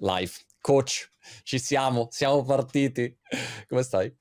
live. Coach, ci siamo, siamo partiti. Come stai?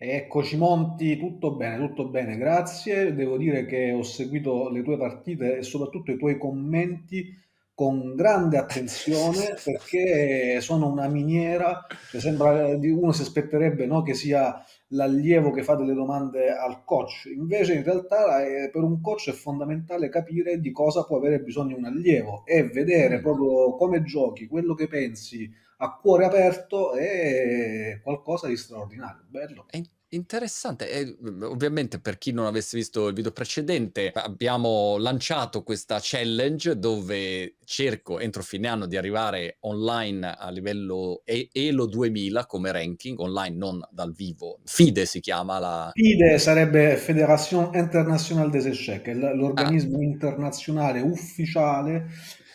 Eccoci Monti, tutto bene, tutto bene, grazie. Devo dire che ho seguito le tue partite e soprattutto i tuoi commenti con grande attenzione perché sono una miniera, cioè sembra, eh, uno si aspetterebbe no, che sia l'allievo che fa delle domande al coach, invece in realtà è, eh, per un coach è fondamentale capire di cosa può avere bisogno un allievo e vedere mm. proprio come giochi, quello che pensi a cuore aperto è qualcosa di straordinario, bello. E Interessante, e, mhmm, ovviamente per chi non avesse visto il video precedente abbiamo lanciato questa challenge dove cerco entro fine anno di arrivare online a livello e- Elo 2000 come ranking, online non dal vivo, FIDE si chiama la... FIDE sarebbe Federation Internationale des Échecs, ah. l'organismo ah. internazionale ufficiale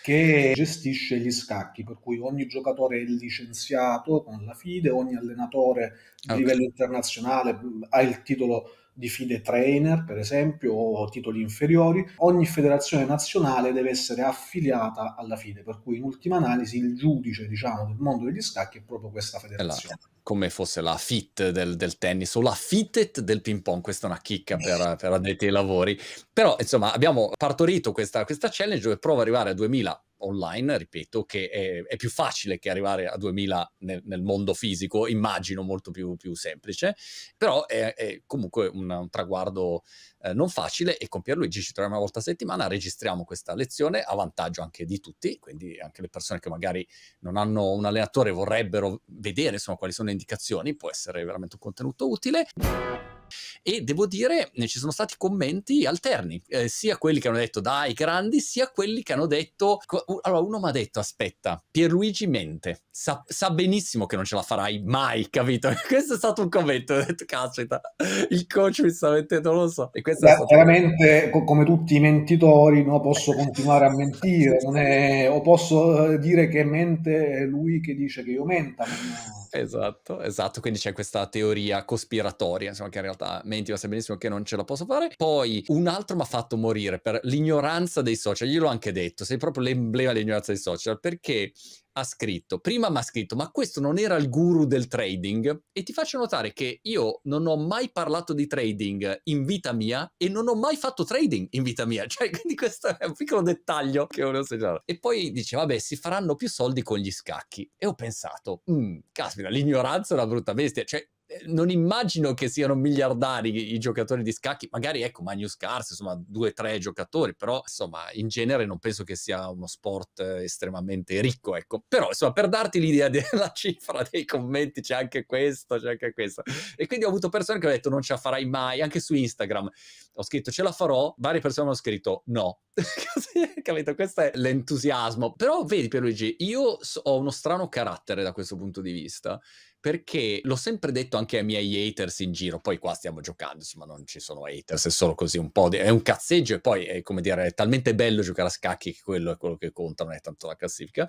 che gestisce gli scacchi, per cui ogni giocatore è licenziato con la FIDE, ogni allenatore a okay. livello internazionale ha il titolo di FIDE trainer, per esempio, o titoli inferiori. Ogni federazione nazionale deve essere affiliata alla FIDE, per cui in ultima analisi il giudice, diciamo, del mondo degli scacchi è proprio questa esatto. federazione. Allora come fosse la fit del, del tennis o la fitted del ping pong, questa è una chicca per, per addetti ai lavori, però insomma abbiamo partorito questa, questa challenge dove provo ad arrivare a 2000 online, ripeto, che è, è, più facile che arrivare a 2000 nel, nel mondo fisico, immagino molto più, più semplice, però è, è comunque un, un traguardo eh, non facile e con Pierluigi ci troviamo una volta a settimana, registriamo questa lezione a vantaggio anche di tutti, quindi anche le persone che magari non hanno un allenatore e vorrebbero vedere insomma, quali sono le indicazioni, può essere veramente un contenuto utile e devo dire eh, ci sono stati commenti alterni, eh, sia quelli che hanno detto dai grandi, sia quelli che hanno detto... Allora uno mi ha detto aspetta, Pierluigi mente, sa, sa, benissimo che non ce la farai mai, capito? Questo è stato un commento, ho detto caspita, il coach mi sta mettendo, non lo so. E questo Beh, è stato veramente un... come tutti i mentitori no, posso continuare a mentire, è... o posso eh, dire che mente lui che dice che io menta. Esatto, esatto, quindi c'è questa teoria cospiratoria, insomma, che in realtà realtà ma sa benissimo che non ce la posso fare. Poi un altro mi ha fatto morire per l'ignoranza dei social, gliel'ho anche detto, sei proprio l'emblema dell'ignoranza dei social, perché ha scritto, prima mi ha scritto, ma questo non era il guru del trading? E ti faccio notare che io non ho mai parlato di trading in vita mia e non ho mai fatto trading in vita mia, cioè quindi questo è un piccolo dettaglio che volevo segnalare. E poi dice, vabbè, si faranno più soldi con gli scacchi. E ho pensato, mm, caspita, l'ignoranza è una brutta bestia, cioè eh, non immagino che siano miliardari i giocatori di scacchi, magari ecco Magnus Cars, insomma due o tre giocatori, però insomma in genere non penso che sia uno sport eh, estremamente ricco, ecco. Però insomma per darti l'idea della cifra dei commenti c'è anche questo, c'è anche questo. E quindi ho avuto persone che hanno detto non ce la farai mai, anche su Instagram ho scritto ce la farò, varie persone hanno scritto no. Capito? Questo è l'entusiasmo. Però vedi Pierluigi, io ho uno strano carattere da questo punto di vista perché l'ho sempre detto anche ai miei haters in giro, poi qua stiamo giocando, insomma non ci sono haters, è solo così un po', di... è un cazzeggio e poi è come dire, è talmente bello giocare a scacchi che quello è quello che conta, non è tanto la classifica,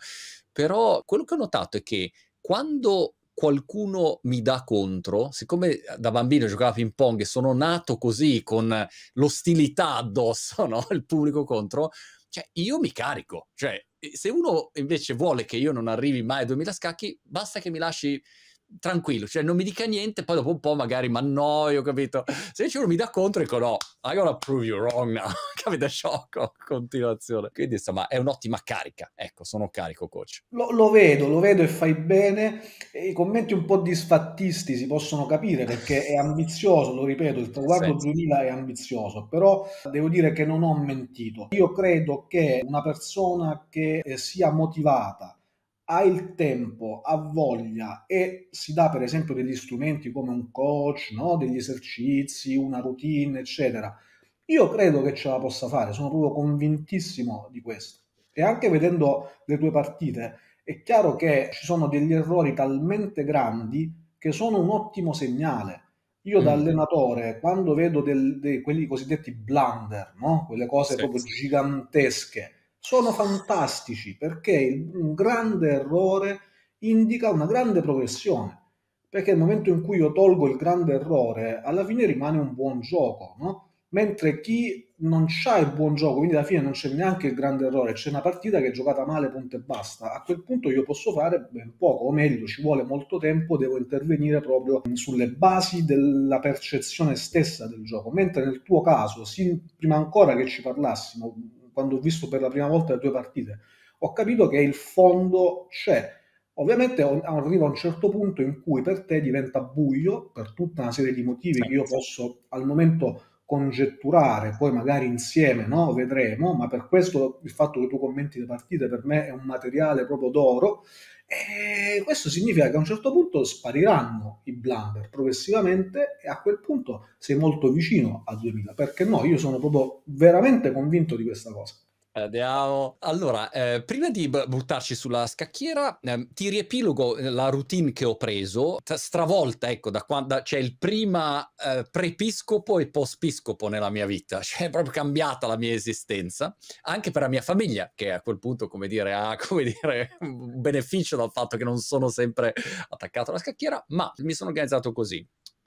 però quello che ho notato è che quando qualcuno mi dà contro, siccome da bambino giocavo a ping pong e sono nato così con l'ostilità addosso, no? il pubblico contro, cioè io mi carico, cioè se uno invece vuole che io non arrivi mai a 2000 scacchi, basta che mi lasci tranquillo, cioè non mi dica niente, poi dopo un po' magari mi annoio, capito? Se invece uno mi dà contro dico no, I gotta prove you wrong now, capito? Sciocco, continuazione. Quindi insomma è un'ottima carica, ecco, sono carico coach. Lo, lo vedo, lo vedo e fai bene. E I commenti un po' disfattisti si possono capire perché è ambizioso, lo ripeto, il traguardo 2000 è ambizioso, però devo dire che non ho mentito. Io credo che una persona che eh, sia motivata ha il tempo, ha voglia e si dà per esempio degli strumenti come un coach, no? degli esercizi, una routine, eccetera, io credo che ce la possa fare, sono proprio convintissimo di questo. E anche vedendo le tue partite, è chiaro che ci sono degli errori talmente grandi che sono un ottimo segnale. Io mm. da allenatore, quando vedo del, dei, quelli cosiddetti blunder, no? quelle cose sì, proprio sì. gigantesche, sono fantastici perché un grande errore indica una grande progressione. Perché nel momento in cui io tolgo il grande errore, alla fine rimane un buon gioco, no? Mentre chi non ha il buon gioco, quindi alla fine non c'è neanche il grande errore, c'è una partita che è giocata male, punto e basta. A quel punto io posso fare ben poco, o meglio, ci vuole molto tempo, devo intervenire proprio sulle basi della percezione stessa del gioco. Mentre nel tuo caso, sin prima ancora che ci parlassimo, quando ho visto per la prima volta le tue partite, ho capito che il fondo c'è. Ovviamente arriva un certo punto in cui per te diventa buio per tutta una serie di motivi che io posso al momento congetturare, poi magari insieme no? vedremo, ma per questo il fatto che tu commenti le partite per me è un materiale proprio d'oro e questo significa che a un certo punto spariranno i blunder progressivamente e a quel punto sei molto vicino a 2000. Perché no? Io sono proprio veramente convinto di questa cosa. Andiamo. Allora, eh, prima di b- buttarci sulla scacchiera, eh, ti riepilogo eh, la routine che ho preso, stravolta, ecco, da quando c'è cioè il prima eh, prepiscopo e pospiscopo nella mia vita, cioè è proprio cambiata la mia esistenza, anche per la mia famiglia, che a quel punto, come dire, ha come dire, un beneficio dal fatto che non sono sempre attaccato alla scacchiera, ma mi sono organizzato così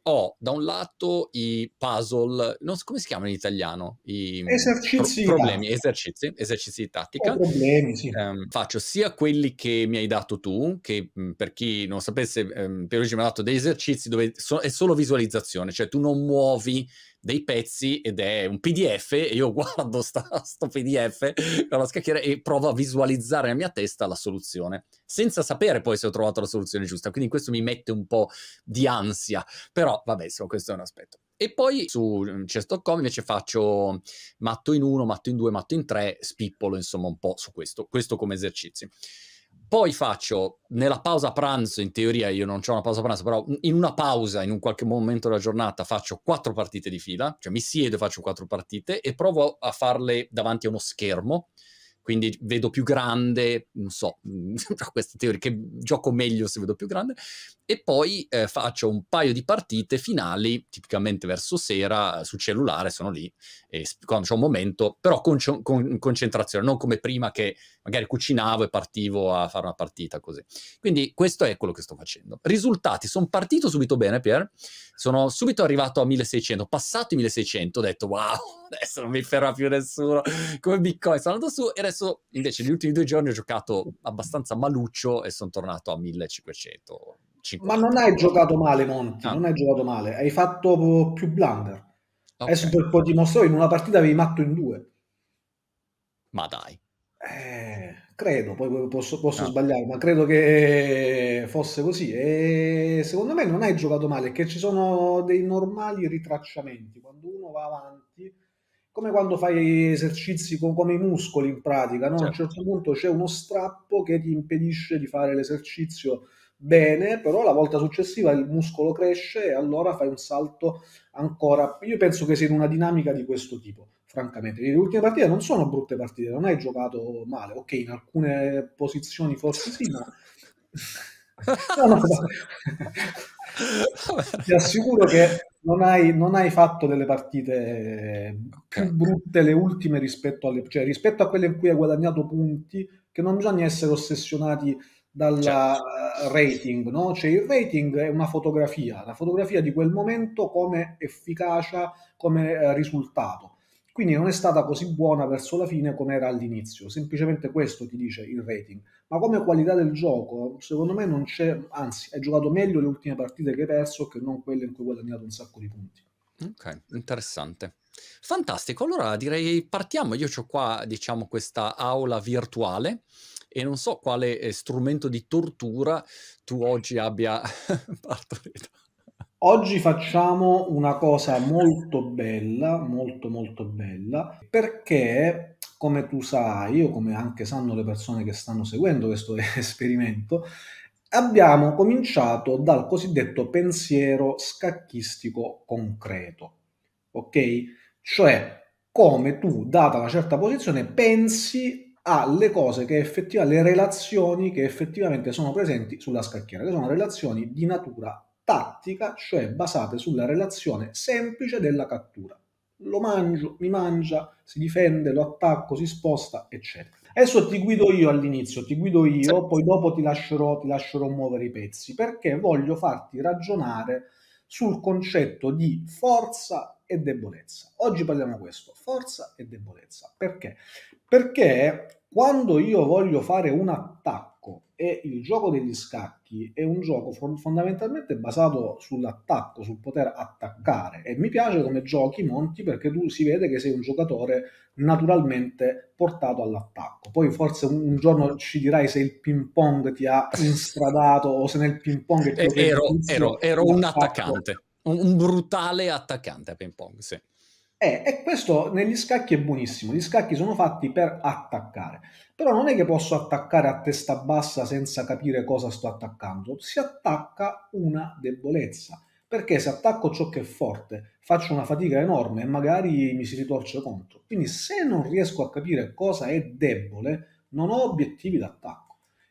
ho da un lato i puzzle, non so come si chiamano in italiano, i mm, esercizi, pro- problemi, esercizi, esercizi di tattica. Problemi, sì. um, faccio sia quelli che mi hai dato tu, che mm, per chi non sapesse, um, ehm, oggi mi ha dato degli esercizi dove so- è solo visualizzazione, cioè tu non muovi dei pezzi ed è un PDF e io guardo questo PDF con la scacchiera e provo a visualizzare nella mia testa la soluzione, senza sapere poi se ho trovato la soluzione giusta, quindi questo mi mette un po' di ansia, però vabbè, insomma, questo è un aspetto. E poi su mm, Chess.com invece faccio matto in uno, matto in due, matto in tre, spippolo insomma un po' su questo, questo come esercizio poi faccio nella pausa pranzo, in teoria io non ho una pausa pranzo, però in una pausa, in un qualche momento della giornata, faccio quattro partite di fila, cioè mi siedo e faccio quattro partite e provo a farle davanti a uno schermo quindi vedo più grande, non so, mm, tra queste teorie che gioco meglio se vedo più grande, e poi eh, faccio un paio di partite finali, tipicamente verso sera, sul cellulare, sono lì, e quando c'è un momento, però con, con concentrazione, non come prima che magari cucinavo e partivo a fare una partita così. Quindi questo è quello che sto facendo. Risultati, sono partito subito bene, Pier, sono subito arrivato a 1600, passato i 1600, ho detto wow, adesso non mi ferma più nessuno, come Bitcoin, sono andato su e adesso Adesso invece negli ultimi due giorni ho giocato abbastanza maluccio e sono tornato a 1500. 50. Ma non hai giocato male, Monti. Ah. Non hai giocato male, hai fatto più blunder. Okay. Adesso per poi dimostrare in una partita avevi matto in due. Ma dai. Eh, credo, poi posso, posso no. Ah. sbagliare, ma credo che fosse così. E secondo me non hai giocato male, che ci sono dei normali ritracciamenti. Quando uno va avanti come quando fai esercizi con, come i muscoli in pratica, no? certo. a un certo. certo punto c'è uno strappo che ti impedisce di fare l'esercizio bene, però la volta successiva il muscolo cresce e allora fai un salto ancora. Io penso che sia in una dinamica di questo tipo, francamente. Le ultime partite non sono brutte partite, non hai giocato male, ok, in alcune posizioni forse sì, ma... Ti assicuro che non hai, non hai, fatto delle partite eh, più brutte le ultime rispetto, alle, cioè rispetto a quelle in cui hai guadagnato punti, che non bisogna essere ossessionati dal certo. Eh, rating, no? Cioè il rating è una fotografia, la fotografia di quel momento come efficacia, come eh, risultato. Quindi non è stata così buona verso la fine come era all'inizio, semplicemente questo ti dice il rating. Ma come qualità del gioco, secondo me non c'è, anzi, hai giocato meglio le ultime partite che hai perso che non quelle in cui hai guadagnato un sacco di punti. Ok, interessante. Fantastico, allora direi partiamo. Io ho qua, diciamo, questa aula virtuale e non so quale eh, strumento di tortura tu oggi abbia partorito. Oggi facciamo una cosa molto bella, molto molto bella, perché come tu sai, o come anche sanno le persone che stanno seguendo questo esperimento, abbiamo cominciato dal cosiddetto pensiero scacchistico concreto, ok? Cioè come tu, data una certa posizione, pensi alle cose che effettivamente, le relazioni che effettivamente sono presenti sulla scacchiera, che sono relazioni di natura tattica, cioè basate sulla relazione semplice della cattura. Lo mangio, mi mangia, si difende, lo attacco, si sposta, eccetera. Adesso ti guido io all'inizio, ti guido io, poi dopo ti lascerò, ti lascerò muovere i pezzi, perché voglio farti ragionare sul concetto di forza e debolezza. Oggi parliamo di questo, forza e debolezza. Perché? Perché quando io voglio fare un attacco, e il gioco degli scacchi è un gioco fondamentalmente basato sull'attacco, sul poter attaccare e mi piace come giochi Monti perché tu si vede che sei un giocatore naturalmente portato all'attacco. Poi forse un giorno ci dirai se il ping pong ti ha instradato o se nel ping pong... È eh, ero, ero, ero un attaccante, un brutale attaccante a ping pong, sì. Eh, e questo negli scacchi è buonissimo, gli scacchi sono fatti per attaccare, però non è che posso attaccare a testa bassa senza capire cosa sto attaccando, si attacca una debolezza, perché se attacco ciò che è forte faccio una fatica enorme e magari mi si ritorce contro, quindi se non riesco a capire cosa è debole non ho obiettivi d'attacco.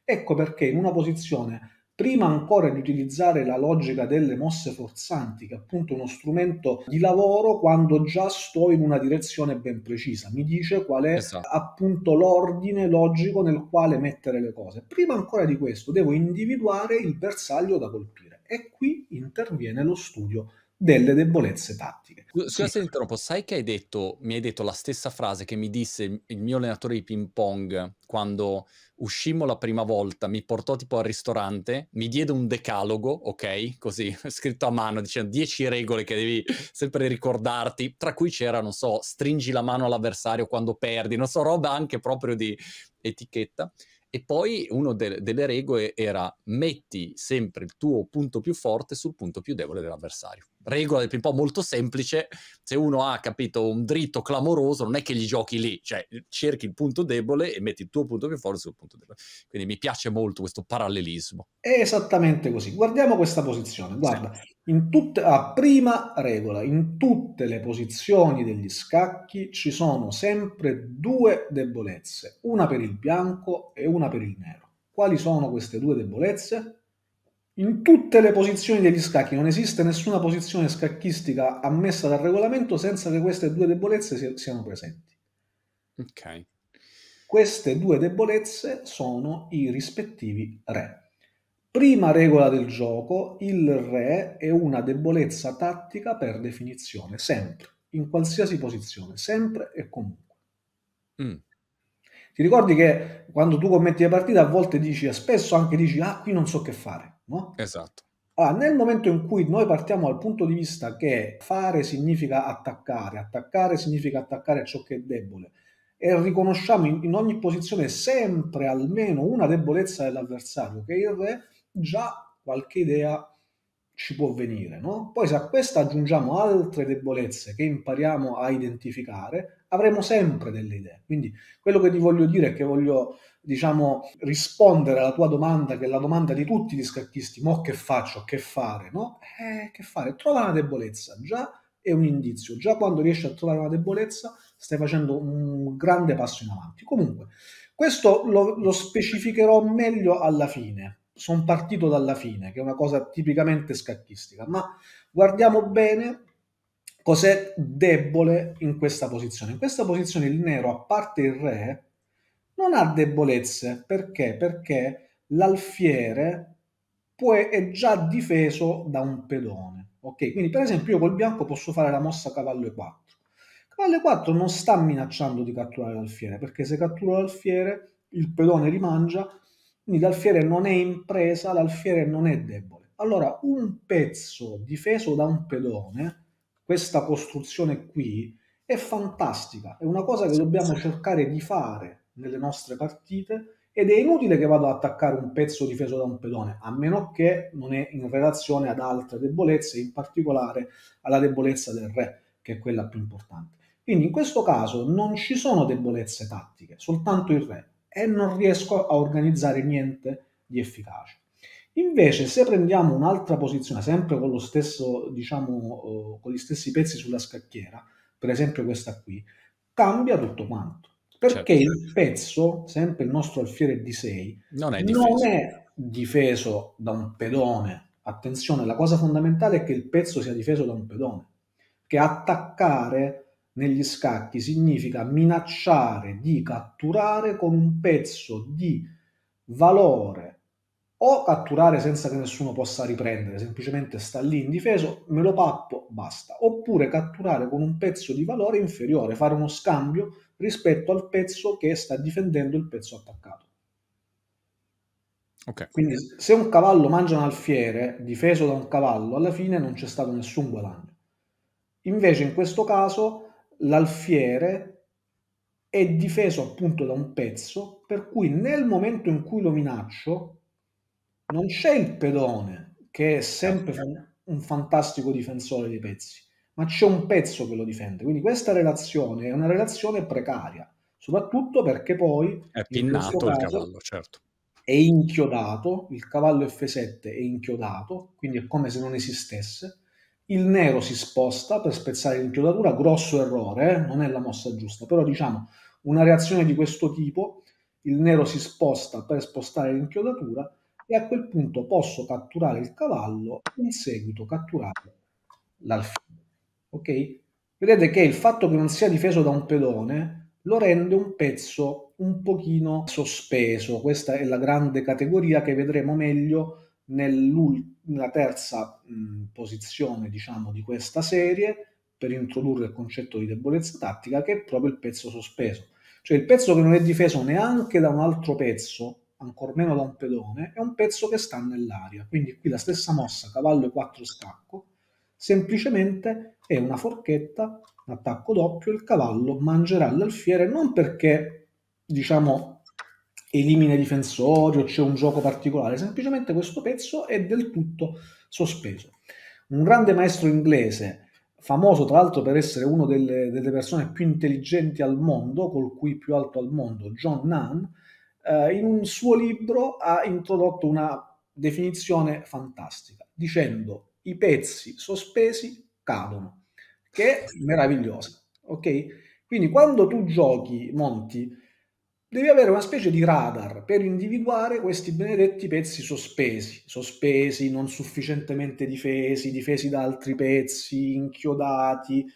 Ecco perché in una posizione prima ancora di utilizzare la logica delle mosse forzanti, che è appunto uno strumento di lavoro quando già sto in una direzione ben precisa, mi dice qual è esatto. appunto l'ordine logico nel quale mettere le cose. Prima ancora di questo devo individuare il bersaglio da colpire e qui interviene lo studio delle debolezze tattiche. Scusa se interrompo, sai che hai detto, mi hai detto la stessa frase che mi disse il mio allenatore di ping pong quando uscimmo la prima volta, mi portò tipo al ristorante, mi diede un decalogo, ok, così scritto a mano, dicendo 10 regole che devi sempre ricordarti, tra cui c'era, non so, stringi la mano all'avversario quando perdi, non so, roba anche proprio di etichetta. E poi una de- delle regole era metti sempre il tuo punto più forte sul punto più debole dell'avversario regola del ping pong molto semplice, se uno ha capito un dritto clamoroso, non è che gli giochi lì, cioè cerchi il punto debole e metti il tuo punto più forte sul punto debole. Quindi mi piace molto questo parallelismo. È esattamente così. Guardiamo questa posizione. Guarda, sì. in tutte a ah, prima regola, in tutte le posizioni degli scacchi ci sono sempre due debolezze, una per il bianco e una per il nero. Quali sono queste due debolezze? in tutte le posizioni degli scacchi, non esiste nessuna posizione scacchistica ammessa dal regolamento senza che queste due debolezze siano presenti. Ok. Queste due debolezze sono i rispettivi re. Prima regola del gioco, il re è una debolezza tattica per definizione, sempre, in qualsiasi posizione, sempre e comunque. Mm. Ti ricordi che quando tu commetti le partite a volte dici, spesso anche dici, ah qui non so che fare, no? Esatto. Allora, nel momento in cui noi partiamo dal punto di vista che fare significa attaccare, attaccare significa attaccare ciò che è debole, e riconosciamo in, in ogni posizione sempre almeno una debolezza dell'avversario, che il re già qualche idea ci può venire, no? Poi se a questa aggiungiamo altre debolezze che impariamo a identificare, avremo sempre delle idee. Quindi quello che ti voglio dire è che voglio, diciamo, rispondere alla tua domanda, che è la domanda di tutti gli scacchisti, mo che faccio, che fare, no? Eh, che fare? Trova una debolezza, già è un indizio, già quando riesci a trovare una debolezza stai facendo un grande passo in avanti. Comunque, questo lo, lo specificherò meglio alla fine, sono partito dalla fine, che è una cosa tipicamente scacchistica, ma guardiamo bene cos'è debole in questa posizione. In questa posizione il nero, a parte il re, non ha debolezze. Perché? Perché l'alfiere può, è già difeso da un pedone. Ok, quindi per esempio io col bianco posso fare la mossa cavallo e4. Cavallo e4 non sta minacciando di catturare l'alfiere, perché se cattura l'alfiere il pedone rimangia quindi l'alfiere non è impresa, l'alfiere non è debole. Allora, un pezzo difeso da un pedone, questa costruzione qui, è fantastica, è una cosa che dobbiamo cercare di fare nelle nostre partite ed è inutile che vado ad attaccare un pezzo difeso da un pedone, a meno che non è in relazione ad altre debolezze, in particolare alla debolezza del re, che è quella più importante. Quindi in questo caso non ci sono debolezze tattiche, soltanto il re e non riesco a organizzare niente di efficace. Invece, se prendiamo un'altra posizione, sempre con lo stesso, diciamo, eh, con gli stessi pezzi sulla scacchiera, per esempio questa qui, cambia tutto quanto. Perché certo. il pezzo, sempre il nostro alfiere d 6, non è non è difeso da un pedone. Attenzione, la cosa fondamentale è che il pezzo sia difeso da un pedone, che attaccare negli scacchi significa minacciare di catturare con un pezzo di valore o catturare senza che nessuno possa riprendere, semplicemente sta lì indifeso, me lo pappo, basta, oppure catturare con un pezzo di valore inferiore, fare uno scambio rispetto al pezzo che sta difendendo il pezzo attaccato. Okay. Quindi se un cavallo mangia un alfiere difeso da un cavallo, alla fine non c'è stato nessun guadagno. Invece in questo caso l'alfiere è difeso appunto da un pezzo per cui nel momento in cui lo minaccio non c'è il pedone che è sempre un fantastico difensore dei pezzi, ma c'è un pezzo che lo difende. Quindi questa relazione è una relazione precaria, soprattutto perché poi... È pinnato il cavallo, certo. È inchiodato, il cavallo F7 è inchiodato, quindi è come se non esistesse il nero si sposta per spezzare l'inchiodatura, grosso errore, eh, non è la mossa giusta, però diciamo una reazione di questo tipo, il nero si sposta per spostare l'inchiodatura e a quel punto posso catturare il cavallo e in seguito catturare l'alfine. Ok? Vedete che il fatto che non sia difeso da un pedone lo rende un pezzo un pochino sospeso, questa è la grande categoria che vedremo meglio nell'ultimo la terza mh, posizione diciamo, di questa serie per introdurre il concetto di debolezza tattica che è proprio il pezzo sospeso. Cioè il pezzo che non è difeso neanche da un altro pezzo, ancor meno da un pedone, è un pezzo che sta nell'aria. Quindi qui la stessa mossa, cavallo e 4 scacco, semplicemente è una forchetta, un attacco doppio, il cavallo mangerà l'alfiere non perché diciamo elimina i difensori o c'è un gioco particolare, semplicemente questo pezzo è del tutto sospeso. Un grande maestro inglese, famoso tra l'altro per essere una delle, delle, persone più intelligenti al mondo, col cui più alto al mondo, John Nunn, eh, in un suo libro ha introdotto una definizione fantastica, dicendo i pezzi sospesi cadono, che è meravigliosa. Ok? Quindi quando tu giochi, Monti, devi avere una specie di radar per individuare questi benedetti pezzi sospesi, sospesi, non sufficientemente difesi, difesi da altri pezzi, inchiodati,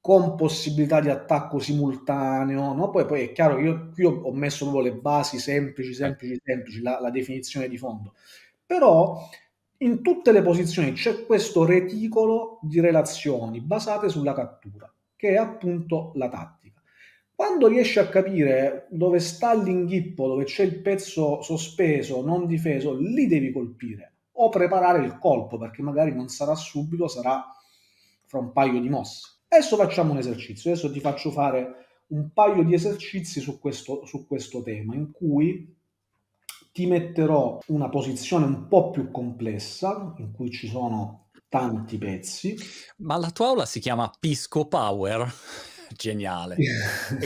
con possibilità di attacco simultaneo. No? Poi, poi è chiaro che io qui ho, messo proprio le basi semplici, semplici, semplici, la, la definizione di fondo. Però in tutte le posizioni c'è questo reticolo di relazioni basate sulla cattura, che è appunto la tattica. Quando riesci a capire dove sta l'inghippo, dove c'è il pezzo sospeso, non difeso, lì devi colpire o preparare il colpo perché magari non sarà subito, sarà fra un paio di mosse. Adesso facciamo un esercizio, adesso ti faccio fare un paio di esercizi su questo, su questo tema in cui ti metterò una posizione un po' più complessa in cui ci sono tanti pezzi. Ma la tua aula si chiama Pisco Power. Geniale.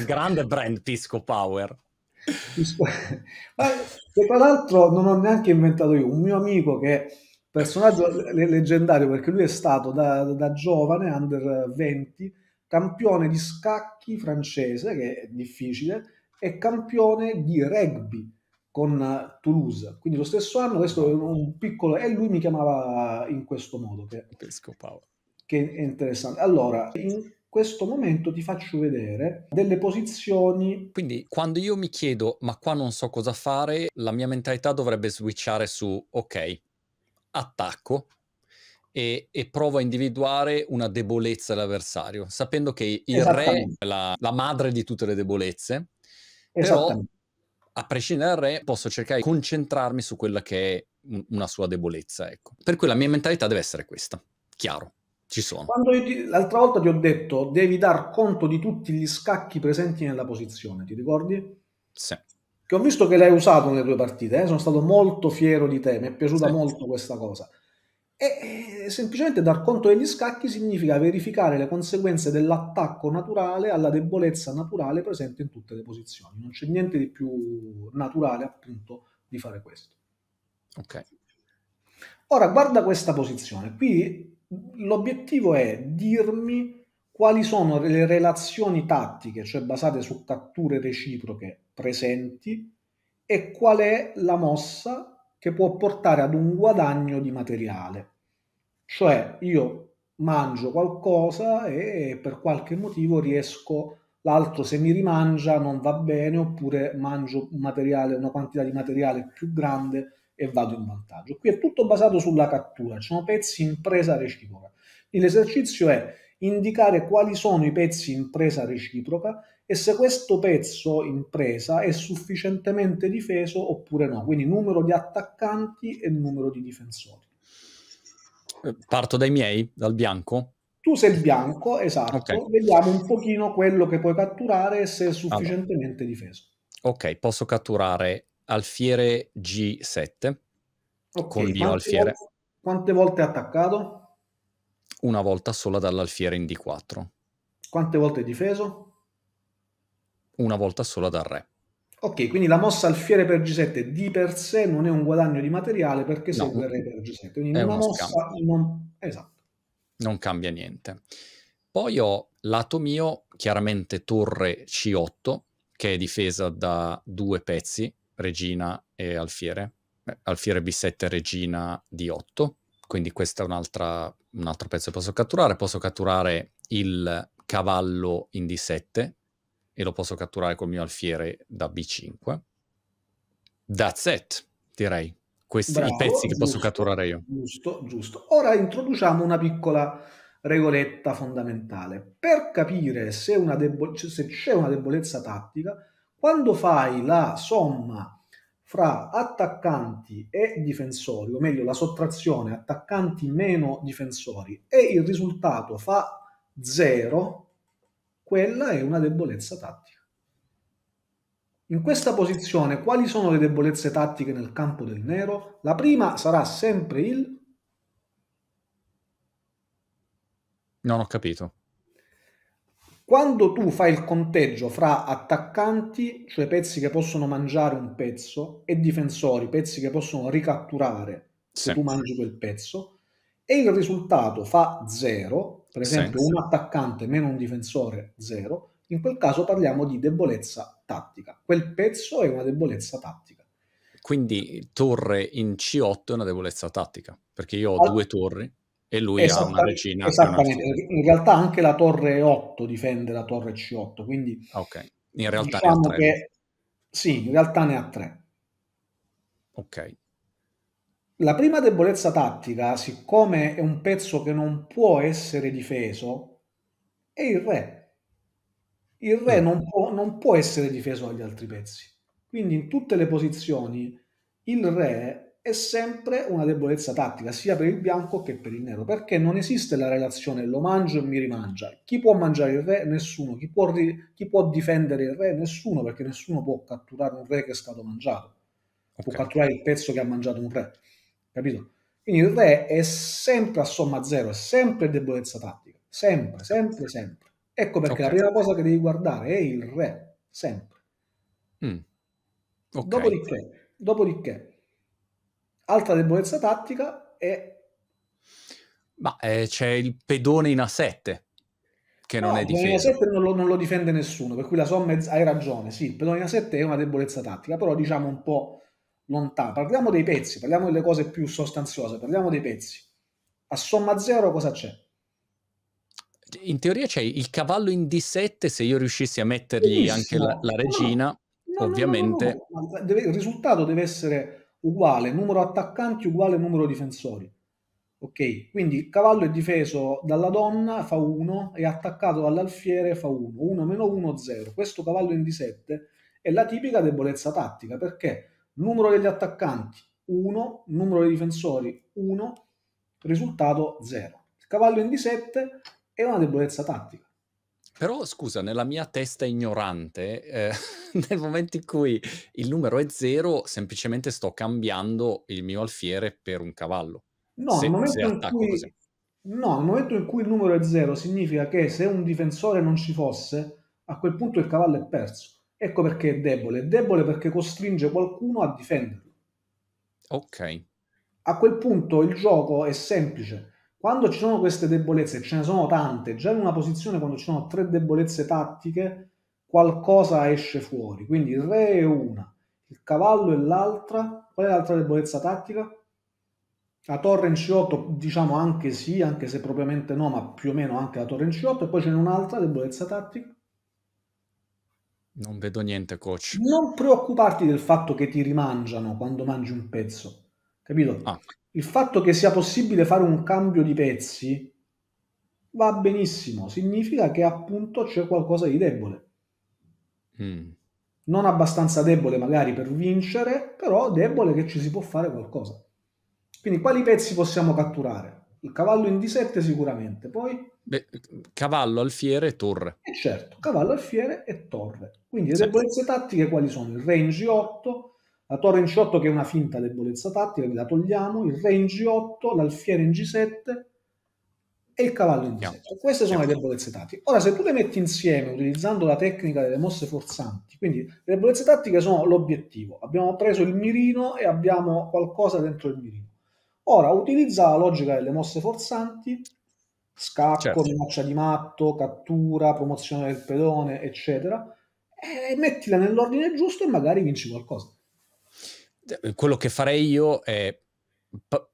Grande brand Pisco Power. Ma, tra l'altro non ho neanche inventato io, un mio amico che personaggio leggendario perché lui è stato da, da giovane, under 20, campione di scacchi francese, che è difficile, e campione di rugby con Toulouse. Quindi lo stesso anno, questo è un piccolo... E lui mi chiamava in questo modo. Che, Pesco Paolo. Che è interessante. Allora, in questo momento ti faccio vedere delle posizioni. Quindi quando io mi chiedo ma qua non so cosa fare, la mia mentalità dovrebbe switchare su ok, attacco e, e provo a individuare una debolezza dell'avversario, sapendo che il re è la, la, madre di tutte le debolezze, però a prescindere dal re posso cercare di concentrarmi su quella che è una sua debolezza. Ecco. Per cui la mia mentalità deve essere questa, chiaro. Ci sono. Ti, l'altra volta ti ho detto devi dar conto di tutti gli scacchi presenti nella posizione, ti ricordi? Sì. Che ho visto che l'hai usato nelle tue partite, eh? sono stato molto fiero di te, mi è piaciuta sì. molto questa cosa. E, e semplicemente dar conto degli scacchi significa verificare le conseguenze dell'attacco naturale alla debolezza naturale presente in tutte le posizioni. Non c'è niente di più naturale appunto di fare questo. Ok. Ora guarda questa posizione. Qui l'obiettivo è dirmi quali sono le relazioni tattiche, cioè basate su catture reciproche presenti, e qual è la mossa che può portare ad un guadagno di materiale. Cioè io mangio qualcosa e per qualche motivo riesco, l'altro se mi rimangia non va bene, oppure mangio un materiale, una quantità di materiale più grande e vado in vantaggio. Qui è tutto basato sulla cattura, ci sono pezzi in presa reciproca. l'esercizio è indicare quali sono i pezzi in presa reciproca e se questo pezzo in presa è sufficientemente difeso oppure no, quindi numero di attaccanti e numero di difensori. Eh, parto dai miei, dal bianco? Tu sei il bianco, esatto, okay. vediamo un pochino quello che puoi catturare se è sufficientemente allora. difeso. Ok, posso catturare Alfiere G7 okay, con Dio Alfiere. Volte, quante volte è attaccato? Una volta sola dall'alfiere in D4. Quante volte è difeso? Una volta sola dal re. Ok, quindi la mossa alfiere per G7 di per sé non è un guadagno di materiale perché no, segue il re per G7. Quindi una mossa non... Esatto. Non cambia niente. Poi ho lato mio, chiaramente torre C8, che è difesa da due pezzi, regina e alfiere. alfiere B7, regina D8, quindi questo è un, un altro pezzo che posso catturare. Posso catturare il cavallo in D7 e lo posso catturare col mio alfiere da B5. That's it, direi. Questi Bravo, i pezzi giusto, che posso catturare io. Giusto, giusto. Ora introduciamo una piccola regoletta fondamentale. Per capire se, debole- se c'è una debolezza tattica, quando fai la somma fra attaccanti e difensori, o meglio la sottrazione attaccanti meno difensori, e il risultato fa 0, quella è una debolezza tattica. In questa posizione quali sono le debolezze tattiche nel campo del nero? La prima sarà sempre il... Non ho capito. Quando tu fai il conteggio fra attaccanti, cioè pezzi che possono mangiare un pezzo, e difensori, pezzi che possono ricatturare se sì. tu mangi quel pezzo, e il risultato fa zero, per esempio sì. un attaccante meno un difensore zero, in quel caso parliamo di debolezza tattica. Quel pezzo è una debolezza tattica. Quindi torre in C8 è una debolezza tattica, perché io ho All... due torri e lui ha una decina. Esattamente, in realtà anche la torre 8 difende la torre C8, quindi ok, in realtà diciamo ne ha diciamo che sì, in realtà ne ha tre. Ok. La prima debolezza tattica, siccome è un pezzo che non può essere difeso, è il re. Il re mm. non, può, non può essere difeso dagli altri pezzi. Quindi in tutte le posizioni il re è sempre una debolezza tattica, sia per il bianco che per il nero, perché non esiste la relazione lo mangio e mi rimangia. Chi può mangiare il re? Nessuno. Chi può, ri- chi può difendere il re? Nessuno, perché nessuno può catturare un re che è stato mangiato. Okay. Può catturare il pezzo che ha mangiato un re. Capito? Quindi il re è sempre a somma zero, è sempre debolezza tattica. Sempre, sempre, sempre. Ecco perché okay. la prima cosa che devi guardare è il re, sempre. Mm. Okay. Dopodiché, dopodiché Altra debolezza tattica è... Ma eh, c'è il pedone in A7 che no, non è difeso. Il pedone in A7 non lo, non lo, difende nessuno, per cui la somma è... hai ragione, sì, il pedone in A7 è una debolezza tattica, però diciamo un po' lontana. Parliamo dei pezzi, parliamo delle cose più sostanziose, parliamo dei pezzi. A somma zero cosa c'è? In teoria c'è il cavallo in D7, se io riuscissi a mettergli Benissimo. anche la, la regina, no, no, ovviamente... Il risultato deve essere uguale numero attaccanti uguale numero difensori. Ok, quindi il cavallo è difeso dalla donna, fa 1, e attaccato dall'alfiere, fa 1. 1 meno 1, 0. Questo cavallo in D7 è la tipica debolezza tattica, perché numero degli attaccanti 1, numero dei difensori 1, risultato 0. Il cavallo in D7 è una debolezza tattica. Però scusa, nella mia testa ignorante, eh, nel momento in cui il numero è zero, semplicemente sto cambiando il mio alfiere per un cavallo. No, se, momento se attacco cui, così. No, nel momento in cui il numero è zero significa che se un difensore non ci fosse, a quel punto il cavallo è perso. Ecco perché è debole. È debole perché costringe qualcuno a difenderlo. Ok. A quel punto il gioco è semplice. Quando ci sono queste debolezze, ce ne sono tante, già in una posizione quando ci sono tre debolezze tattiche, qualcosa esce fuori. Quindi il re è una, il cavallo è l'altra. Qual è l'altra debolezza tattica? La torre in C8 diciamo anche sì, anche se propriamente no, ma più o meno anche la torre in C8. E poi ce n'è un'altra debolezza tattica. Non vedo niente, coach. Non preoccuparti del fatto che ti rimangiano quando mangi un pezzo capito? Ah. Il fatto che sia possibile fare un cambio di pezzi va benissimo, significa che appunto c'è qualcosa di debole. Mm. Non abbastanza debole magari per vincere, però debole che ci si può fare qualcosa. Quindi quali pezzi possiamo catturare? Il cavallo in D7 sicuramente, poi... Beh, cavallo, alfiere e torre. E eh certo, cavallo, alfiere e torre. Quindi le debolezze tattiche quali sono? Il range 8, la torre in C8 che è una finta debolezza tattica, la togliamo, il re in G8, l'alfiere in G7 e il cavallo in G7. Yeah. Queste sono yeah. le debolezze tattiche. Ora, se tu le metti insieme utilizzando la tecnica delle mosse forzanti, quindi le debolezze tattiche sono l'obiettivo. Abbiamo preso il mirino e abbiamo qualcosa dentro il mirino. Ora, utilizza la logica delle mosse forzanti, scacco, certo. minaccia di matto, cattura, promozione del pedone, eccetera, e mettila nell'ordine giusto e magari vinci qualcosa. Eh, quello che farei io è,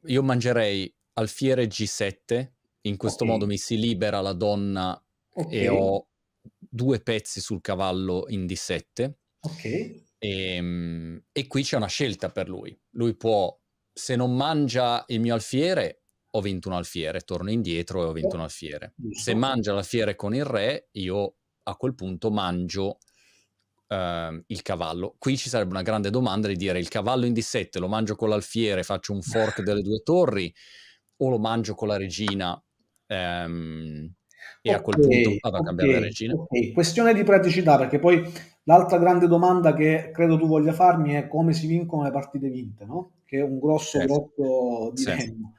io mangerei alfiere G7, in questo okay. modo mi si libera la donna okay. e ho due pezzi sul cavallo in D7. Ok. E, ehm, e qui c'è una scelta per lui. Lui può, se non mangia il mio alfiere, ho vinto un alfiere, torno indietro e ho vinto un oh, alfiere. Se mangia l'alfiere con il re, io a quel punto mangio Uh, il cavallo. Qui ci sarebbe una grande domanda di dire il cavallo in D7 lo mangio con l'alfiere, faccio un fork delle due torri o lo mangio con la regina um, e okay, a quel punto vado a cambiare okay, la regina. Okay. Questione di praticità perché poi l'altra grande domanda che credo tu voglia farmi è come si vincono le partite vinte, no? che è un grosso, sì. grosso dilemma.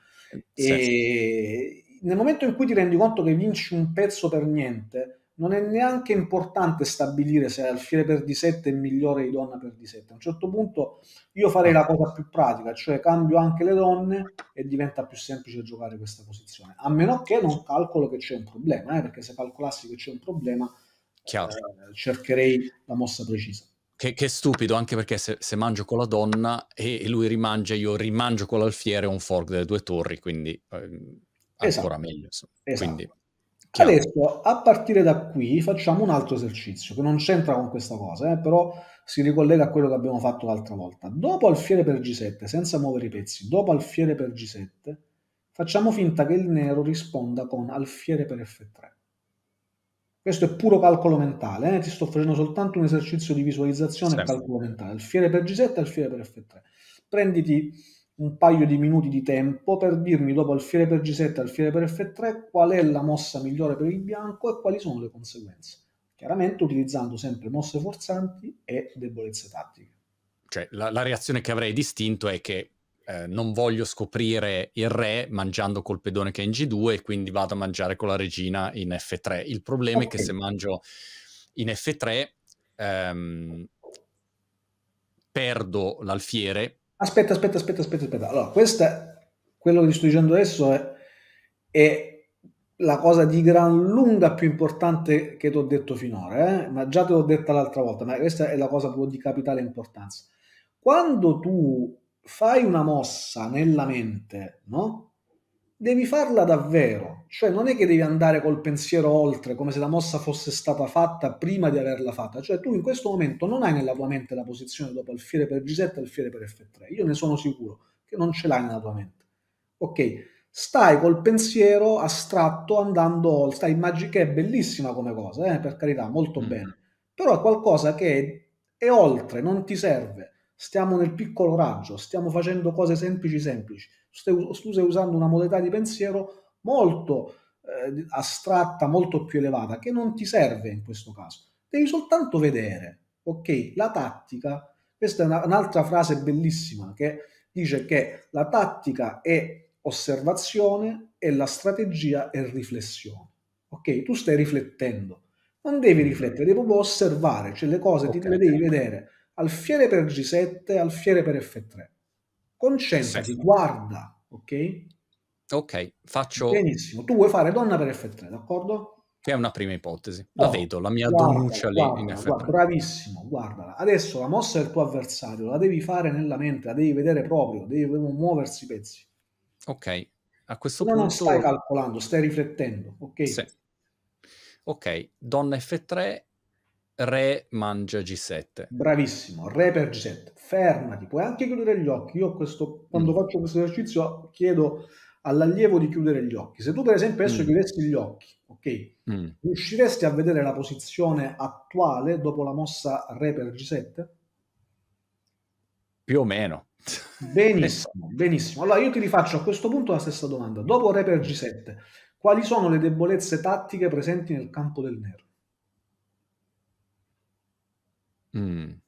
Sì. E sì. nel momento in cui ti rendi conto che vinci un pezzo per niente, non è neanche importante stabilire se alfiere per D7 è migliore di donna per D7. A un certo punto io farei la cosa più pratica, cioè cambio anche le donne e diventa più semplice giocare questa posizione. A meno che non calcolo che c'è un problema, eh, perché se calcolassi che c'è un problema eh, cercherei la mossa precisa. Che, che, stupido, anche perché se, se mangio con la donna e, e lui rimangia, io rimangio con l'alfiere un fork delle due torri, quindi eh, ancora esatto. meglio. Esatto. Quindi Chiaro. Adesso, a partire da qui, facciamo un altro esercizio che non c'entra con questa cosa, eh, però si ricollega a quello che abbiamo fatto l'altra volta. Dopo alfiere per G7, senza muovere i pezzi, dopo alfiere per G7, facciamo finta che il nero risponda con alfiere per F3. Questo è puro calcolo mentale, eh? ti sto facendo soltanto un esercizio di visualizzazione sì. e calcolo mentale. Alfiere per G7, alfiere per F3. Prenditi un paio di minuti di tempo per dirmi dopo alfiere per G7 e alfiere per F3 qual è la mossa migliore per il bianco e quali sono le conseguenze. Chiaramente utilizzando sempre mosse forzanti e debolezze tattiche. Cioè, la, la reazione che avrei distinto è che eh, non voglio scoprire il re mangiando col pedone che è in G2 e quindi vado a mangiare con la regina in F3. Il problema okay. è che se mangio in F3 ehm, perdo l'alfiere Aspetta, aspetta, aspetta, aspetta, aspetta. Allora, questa, quello che sto dicendo adesso è, è la cosa di gran lunga più importante che ti ho detto finora, eh? ma già te l'ho detta l'altra volta, ma questa è la cosa proprio di capitale importanza. Quando tu fai una mossa nella mente, no? devi farla davvero, cioè non è che devi andare col pensiero oltre, come se la mossa fosse stata fatta prima di averla fatta, cioè tu in questo momento non hai nella tua mente la posizione dopo alfiere per G7 e alfiere per F3, io ne sono sicuro che non ce l'hai nella tua mente. Ok, stai col pensiero astratto andando, stai immagini che è bellissima come cosa, eh, per carità, molto mm. bene, però è qualcosa che è, è oltre, non ti serve, stiamo nel piccolo raggio, stiamo facendo cose semplici semplici tu stai usando una modalità di pensiero molto eh, astratta, molto più elevata, che non ti serve in questo caso. Devi soltanto vedere, ok? La tattica, questa è una, un'altra frase bellissima che dice che la tattica è osservazione e la strategia è riflessione. Ok? Tu stai riflettendo. Non devi riflettere, devi proprio osservare, cioè le cose okay. ti, le devi vedere al fiere per G7, al fiere per F3. Concentrati, guarda, ok? Ok, faccio... Benissimo, tu vuoi fare donna per F3, d'accordo? Che è una prima ipotesi, la no, vedo, la mia guarda, donuccia lì guarda, in F3. Guarda, bravissimo, guardala. Adesso la mossa del tuo avversario la devi fare nella mente, la devi vedere proprio, devi muoversi i pezzi. Ok, a questo punto... Non stai calcolando, stai riflettendo, ok? Sì. Ok, donna F3 Re mangia G7. Bravissimo, re per G7. Fermati, puoi anche chiudere gli occhi. Io questo, quando mm. faccio questo esercizio chiedo all'allievo di chiudere gli occhi. Se tu per esempio adesso mm. chiudessi gli occhi, ok, mm. riusciresti a vedere la posizione attuale dopo la mossa re per G7? Più o meno. Benissimo, benissimo. Allora io ti rifaccio a questo punto la stessa domanda. Dopo re per G7, quali sono le debolezze tattiche presenti nel campo del nero? Mm.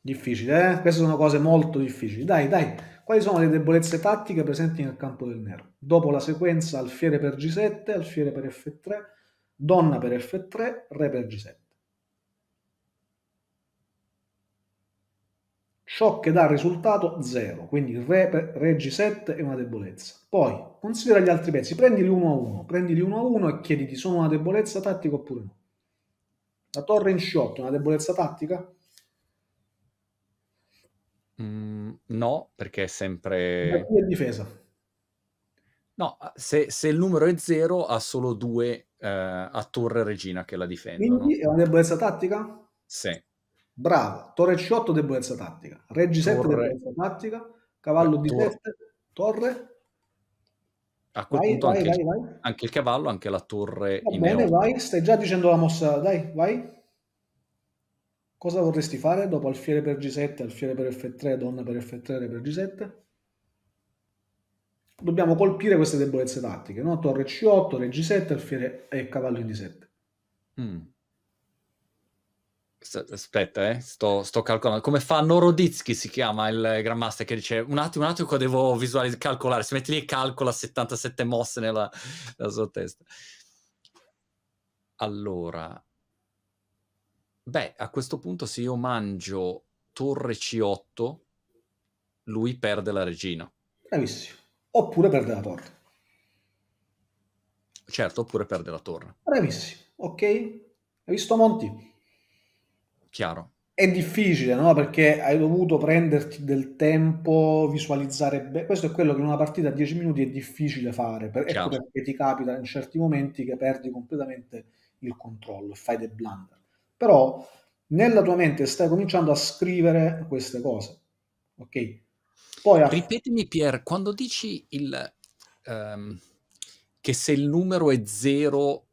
Difficile, eh? Queste sono cose molto difficili. Dai, dai, quali sono le debolezze tattiche presenti nel campo del nero? Dopo la sequenza alfiere per G7, alfiere per F3, donna per F3, re per G7. Ciò che dà risultato 0, quindi re, reggi 7 è una debolezza. Poi, considera gli altri pezzi, prendili uno a uno, prendili uno a uno e chiediti sono una debolezza tattica oppure no. La torre in shot è una debolezza tattica? Mm, no, perché è sempre... È difesa. No, se, se, il numero è 0 ha solo due eh, a torre regina che la difendono. Quindi è una debolezza tattica? Sì. Bravo, torre C8 debolezza tattica, reggi 7 debolezza tattica, cavallo di 7, torre. A quel vai, punto vai, anche, vai, il, anche, il cavallo, anche la torre Va bene, vai, stai già dicendo la mossa, dai, vai. Cosa vorresti fare dopo alfiere per G7, alfiere per F3, donna per F3, re per G7? Dobbiamo colpire queste debolezze tattiche, no? Torre C8, re G7, alfiere e cavallo in D7. Mm. Aspetta, eh, sto, sto, calcolando. Come fa Noroditsky, si chiama il Grandmaster, che dice un attimo, un attimo, qua devo visualizzare, calcolare. Si mette lì e calcola 77 mosse nella, nella sua testa. Allora, beh, a questo punto se io mangio torre C8, lui perde la regina. Bravissimo. Oppure perde la torre. Certo, oppure perde la torre. Bravissimo, ok? Hai visto Monti? chiaro. È difficile, no? Perché hai dovuto prenderti del tempo, visualizzare bene. Questo è quello che in una partita a 10 minuti è difficile fare. Per- ecco perché ti capita in certi momenti che perdi completamente il controllo, fai dei blunder. Però nella tua mente stai cominciando a scrivere queste cose. Ok? Poi a... Ripetimi, Pier, quando dici il, um, che se il numero è zero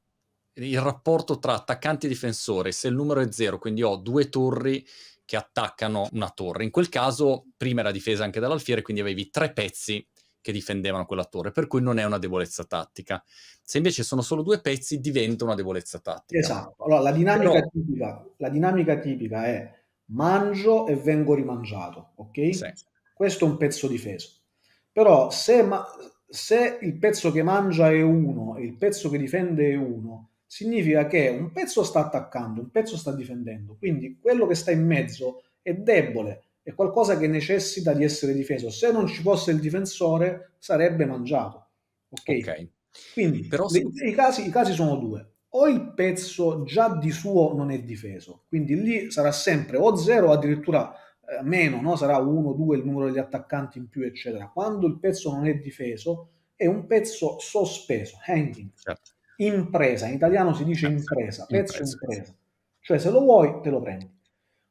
il rapporto tra attaccante e difensore, se il numero è zero, quindi ho due torri che attaccano una torre. In quel caso, prima era difesa anche dall'alfiere, quindi avevi tre pezzi che difendevano quella torre, per cui non è una debolezza tattica. Se invece sono solo due pezzi, diventa una debolezza tattica. Esatto. Allora, la dinamica, Però... tipica, la dinamica tipica è mangio e vengo rimangiato, ok? Sì. Questo è un pezzo difeso. Però se, ma- se il pezzo che mangia è uno e il pezzo che difende è uno, significa che un pezzo sta attaccando, un pezzo sta difendendo, quindi quello che sta in mezzo è debole, è qualcosa che necessita di essere difeso. Se non ci fosse il difensore, sarebbe mangiato. Ok. okay. Quindi Però se... i, casi, i casi sono due. O il pezzo già di suo non è difeso, quindi lì sarà sempre o zero o addirittura eh, meno, no? sarà 1, 2 il numero degli attaccanti in più, eccetera. Quando il pezzo non è difeso, è un pezzo sospeso, hanging. Certo impresa, in italiano si dice impresa, pezzo impresa. impresa. Cioè se lo vuoi te lo prendi.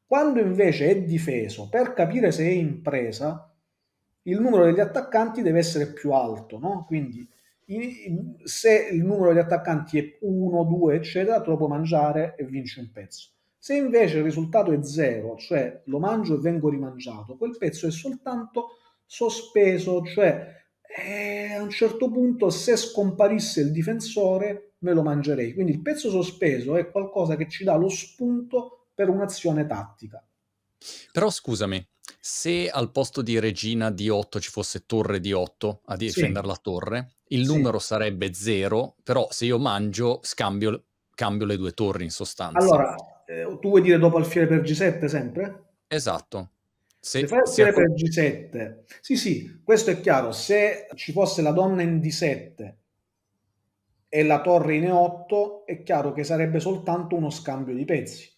Quando invece è difeso, per capire se è impresa, il numero degli attaccanti deve essere più alto, no? Quindi se il numero degli attaccanti è 1, 2, eccetera, te lo puoi mangiare e vinci un pezzo. Se invece il risultato è 0, cioè lo mangio e vengo rimangiato, quel pezzo è soltanto sospeso, cioè e a un certo punto se scomparisse il difensore me lo mangerei. Quindi il pezzo sospeso è qualcosa che ci dà lo spunto per un'azione tattica. Però scusami, se al posto di regina di 8 ci fosse torre di 8 a difendere sì. la torre, il numero sì. sarebbe 0, però se io mangio scambio, cambio le due torri in sostanza. Allora, eh, tu vuoi dire dopo alfiere per G7 sempre? Esatto se fai azione per G7. Sì, sì, questo è chiaro. Se ci fosse la donna in D7 e la torre in E8, è chiaro che sarebbe soltanto uno scambio di pezzi.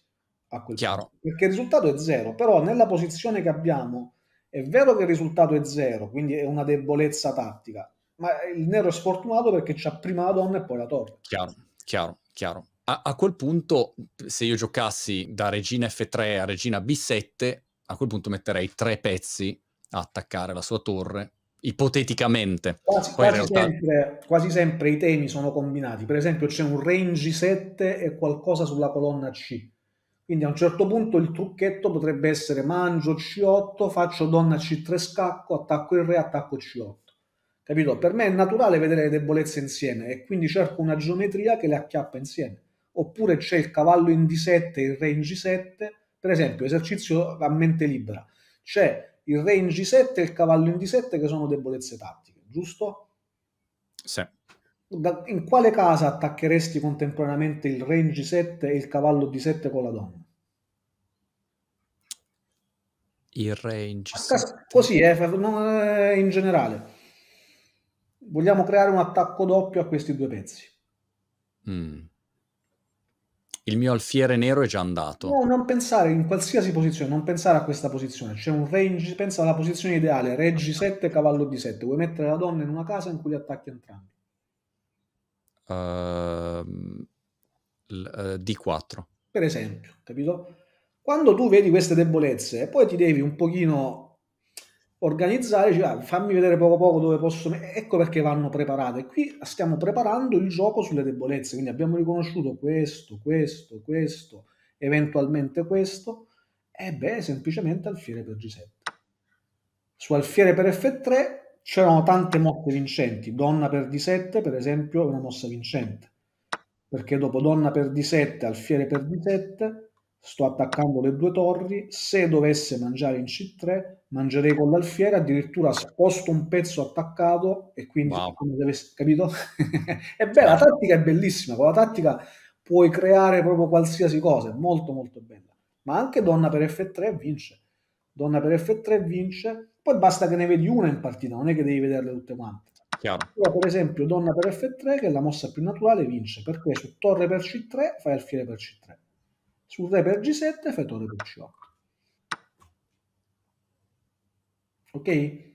A quel chiaro. Punto. Perché il risultato è zero. Però nella posizione che abbiamo, è vero che il risultato è zero, quindi è una debolezza tattica, ma il nero è sfortunato perché c'ha prima la donna e poi la torre. Chiaro, chiaro, chiaro. A, a, quel punto, se io giocassi da regina F3 a regina B7, a quel punto metterei tre pezzi a attaccare la sua torre, ipoteticamente. Quasi, quasi, realtà... sempre, quasi sempre, i temi sono combinati, per esempio c'è un range 7 e qualcosa sulla colonna C. Quindi a un certo punto il trucchetto potrebbe essere mangio C8, faccio donna C3 scacco, attacco il re, attacco C8. Capito? Per me è naturale vedere le debolezze insieme e quindi cerco una geometria che le acchiappa insieme. Oppure c'è il cavallo in D7 il re in G7 per esempio, esercizio a mente libera. C'è il re in G7 e il cavallo in D7 che sono debolezze tattiche, giusto? Sì. Da, in quale casa attaccheresti contemporaneamente il re in G7 e il cavallo D7 con la donna? Il re in G7. Casa, così, eh, eh, in generale. Vogliamo creare un attacco doppio a questi due pezzi. Mm il mio alfiere nero è già andato. No, non pensare in qualsiasi posizione, non pensare a questa posizione. C'è un range, pensa alla posizione ideale, reggi 7, cavallo di 7. Vuoi mettere la donna in una casa in cui li attacchi entrambi? Uh, ehm, eh, D4. Per esempio, capito? Quando tu vedi queste debolezze, poi ti devi un pochino organizzare, cioè, ah, fammi vedere poco poco dove posso... Ecco perché vanno preparate. Qui stiamo preparando il gioco sulle debolezze, quindi abbiamo riconosciuto questo, questo, questo, eventualmente questo, e beh, semplicemente alfiere per G7. Su alfiere per F3 c'erano tante mosse vincenti, donna per D7 per esempio è una mossa vincente, perché dopo donna per D7, alfiere per D7, sto attaccando le due torri, se dovesse mangiare in C3 mangerei con l'alfiere, addirittura sposto un pezzo attaccato e quindi, wow. capito? è bella, la tattica è bellissima, con la tattica puoi creare proprio qualsiasi cosa, è molto molto bella, ma anche donna per F3 vince, donna per F3 vince, poi basta che ne vedi una in partita, non è che devi vederle tutte quante. Chiaro. per esempio donna per F3 che è la mossa più naturale vince, perché su torre per C3 fai alfiere per C3 sul re per g7 fai per c8 ok?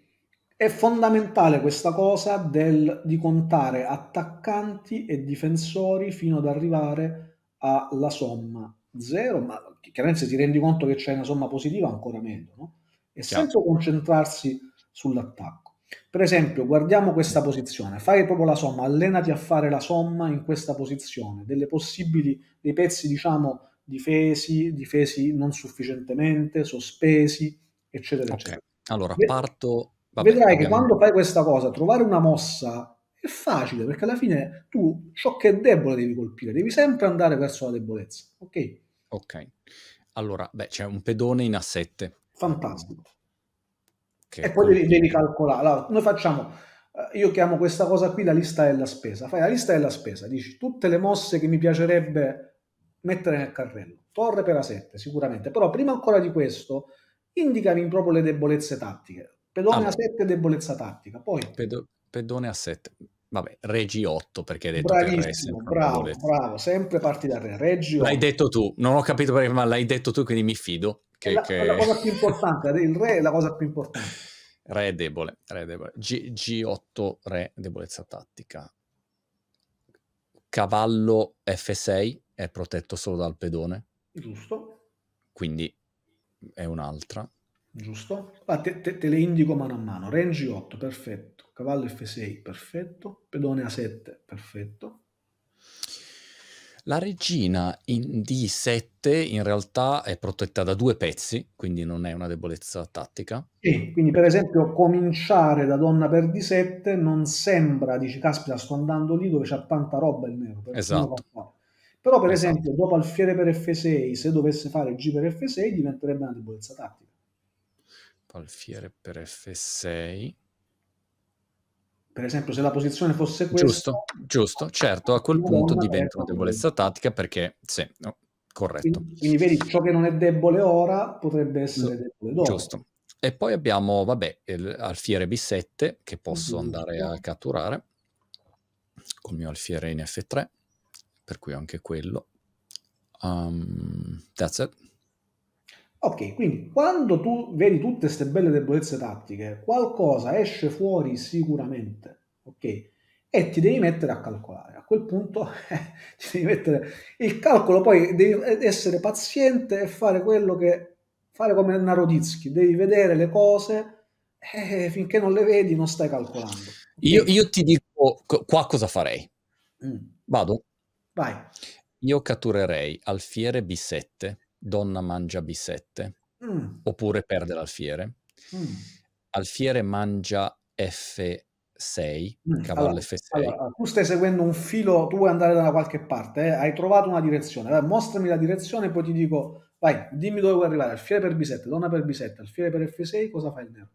È fondamentale questa cosa del, di contare attaccanti e difensori fino ad arrivare alla somma 0, ma chiaramente se ti rendi conto che c'è una somma positiva ancora meno no? E senza concentrarsi sull'attacco. Per esempio, guardiamo questa posizione, fai proprio la somma, allenati a fare la somma in questa posizione, delle possibili, dei pezzi diciamo difesi, difesi non sufficientemente, sospesi, eccetera, okay. eccetera. Allora, parto... Vabbè, Vedrai abbiamo... che quando fai questa cosa, trovare una mossa è facile, perché alla fine tu ciò che è debole devi colpire, devi sempre andare verso la debolezza, ok? Ok. Allora, beh, c'è un pedone in A7. Fantastico. Che e poi devi, devi calcolare. Allora, noi facciamo, eh, io chiamo questa cosa qui la lista della spesa. Fai la lista della spesa, dici tutte le mosse che mi piacerebbe mettere nel carrello. Torre per A7 sicuramente, però prima ancora di questo indicami proprio le debolezze tattiche. Pedone allora, A7 debolezza tattica, poi... Pedo, pedone A7, vabbè, Regi 8 perché hai detto Bravissimo, che bravo, bravo, sempre parti da re, Regi 8. L'hai detto tu, non ho capito perché, ma l'hai detto tu, quindi mi fido. Che, la, che... la, cosa più importante, il re è la cosa più importante. Re debole, re debole. G, G8, re, debolezza tattica. Cavallo F6, è protetto solo dal pedone. Giusto. Quindi è un'altra. Giusto. Ah, te, te, te, le indico mano a mano. Range 8, perfetto. Cavallo F6, perfetto. Pedone A7, perfetto. La regina in D7 in realtà è protetta da due pezzi, quindi non è una debolezza tattica. Sì, quindi per esempio cominciare da donna per D7 non sembra, dici, caspita, sto andando lì dove c'è tanta roba il nero. Esatto. Però per esatto. esempio dopo Alfiere per F6, se dovesse fare G per F6 diventerebbe una debolezza tattica. Alfiere per F6 per esempio, se la posizione fosse questa. Giusto, giusto, certo, a quel punto diventa una eh, debolezza tattica perché sì, no, corretto. Quindi, quindi, vedi ciò che non è debole ora potrebbe essere debole dopo. Giusto. E poi abbiamo, vabbè, il alfiere B7 che posso mm-hmm. andare a catturare col mio alfiere in F3 per cui anche quello. Um, that's it. Ok, quindi quando tu vedi tutte queste belle debolezze tattiche, qualcosa esce fuori sicuramente, ok? E ti devi mettere a calcolare. A quel punto ti devi mettere il calcolo, poi devi essere paziente e fare quello che fare come Naroditsky, devi vedere le cose e eh, finché non le vedi non stai calcolando. Okay? Io, io, ti dico qua cosa farei. Mm. Vado? Vai. Io catturerei alfiere B7, donna mangia B7, mm. oppure perde l'alfiere. Mm. Alfiere mangia F6, mm. cavallo allora, F6. Allora, tu stai seguendo un filo, tu vuoi andare da qualche parte, eh? hai trovato una direzione, allora, mostrami la direzione poi ti dico, vai, dimmi dove vuoi arrivare, alfiere per B7, donna per B7, alfiere per F6, cosa fai il nero?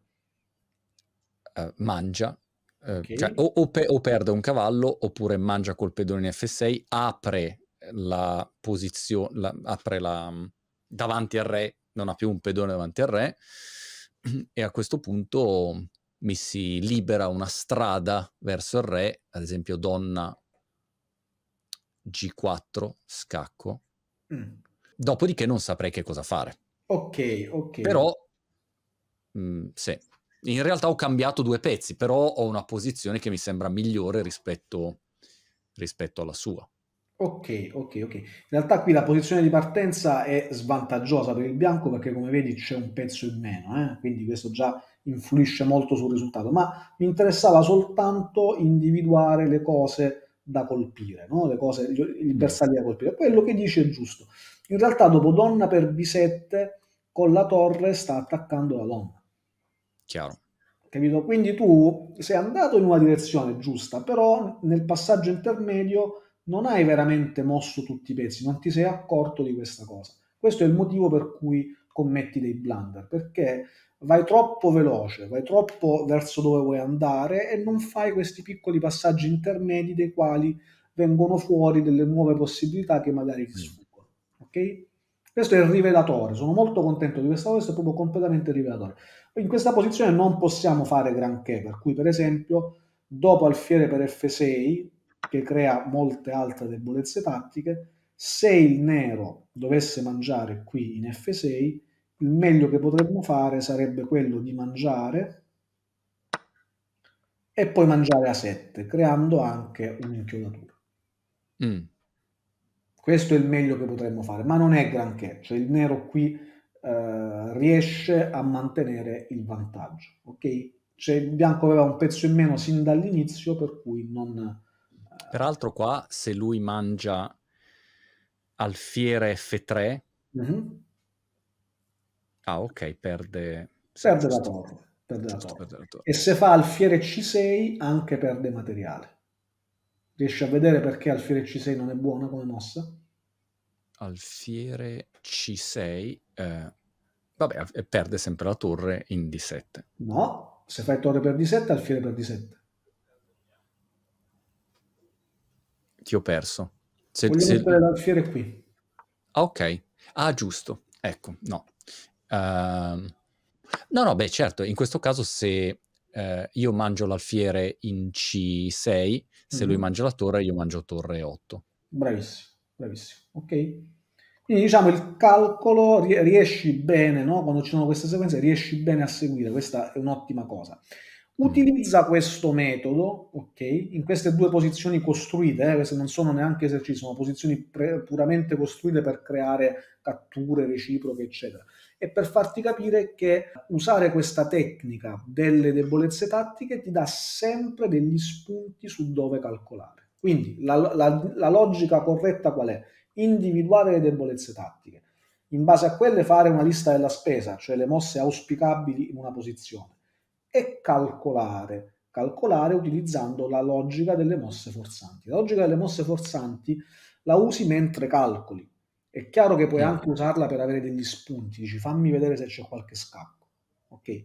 Uh, mangia Ehm, okay. Cioè, o, o, pe- o, perde un cavallo oppure mangia col pedone in F6, apre la posizione, apre la, mm, davanti al re, non ha più un pedone davanti al re e a questo punto mm, mi si libera una strada verso il re, ad esempio donna G4, scacco, mm. dopodiché non saprei che cosa fare. Ok, ok. Però, mh, mm, sì in realtà ho cambiato due pezzi, però ho una posizione che mi sembra migliore rispetto, rispetto alla sua. Ok, ok, ok. In realtà qui la posizione di partenza è svantaggiosa per il bianco perché come vedi c'è un pezzo in meno, eh? quindi questo già influisce molto sul risultato, ma mi interessava soltanto individuare le cose da colpire, no? le cose, i mm. bersagli da colpire. Quello che dici è giusto. In realtà dopo donna per b7 con la torre sta attaccando la donna. Chiaro. Capito? Quindi tu sei andato in una direzione giusta, però nel passaggio intermedio non hai veramente mosso tutti i pezzi, non ti sei accorto di questa cosa. Questo è il motivo per cui commetti dei blunder, perché vai troppo veloce, vai troppo verso dove vuoi andare e non fai questi piccoli passaggi intermedi dei quali vengono fuori delle nuove possibilità che magari ti mm. sfuggono. Ok? Questo è il rivelatore, sono molto contento di questa cosa, è proprio completamente rivelatore. In questa posizione non possiamo fare granché, per cui per esempio dopo alfiere per F6, che crea molte altre debolezze tattiche, se il nero dovesse mangiare qui in F6, il meglio che potremmo fare sarebbe quello di mangiare e poi mangiare a 7, creando anche un'inchiodatura. Mm. Questo è il meglio che potremmo fare, ma non è granché, cioè il nero qui eh, riesce a mantenere il vantaggio. Ok? Cioè, il bianco aveva un pezzo in meno sin dall'inizio, per cui non. Eh, Peraltro, qua se lui mangia alfiere F3, mm-hmm. ah, ok, perde. Perde la torre. Perde la torre. Perde la torre. E se fa alfiere C6, anche perde materiale. Riesci a vedere perché alfiere C6 non è buona come mossa? Alfiere C6 eh, vabbè, e perde sempre la torre in D7. No, se fai torre per D7, alfiere per D7. Ti ho perso. Se, Voglio se... mettere l'alfiere qui. Ah, ok. Ah, giusto. Ecco, no. Uh... No, no, beh, certo, in questo caso se eh, io mangio l'alfiere in C6, se mm-hmm. lui mhm. mangia la torre, io mangio torre 8. Bravissimo, bravissimo. Ok. Quindi diciamo il calcolo riesci bene, no? quando ci sono queste sequenze riesci bene a seguire, questa è un'ottima cosa. Mm. Utilizza questo metodo, ok? In queste due posizioni costruite, eh, queste non sono neanche esercizi, sono posizioni pre- puramente costruite per creare catture reciproche, eccetera. E per farti capire che usare questa tecnica delle debolezze tattiche ti dà sempre degli spunti su dove calcolare. Quindi la, la, la logica corretta qual è? individuare le debolezze tattiche, in base a quelle fare una lista della spesa, cioè le mosse auspicabili in una posizione, e calcolare, calcolare utilizzando la logica delle mosse forzanti. La logica delle mosse forzanti la usi mentre calcoli. È chiaro che puoi mm. anche usarla per avere degli spunti, dici fammi vedere se c'è qualche scacco, ok?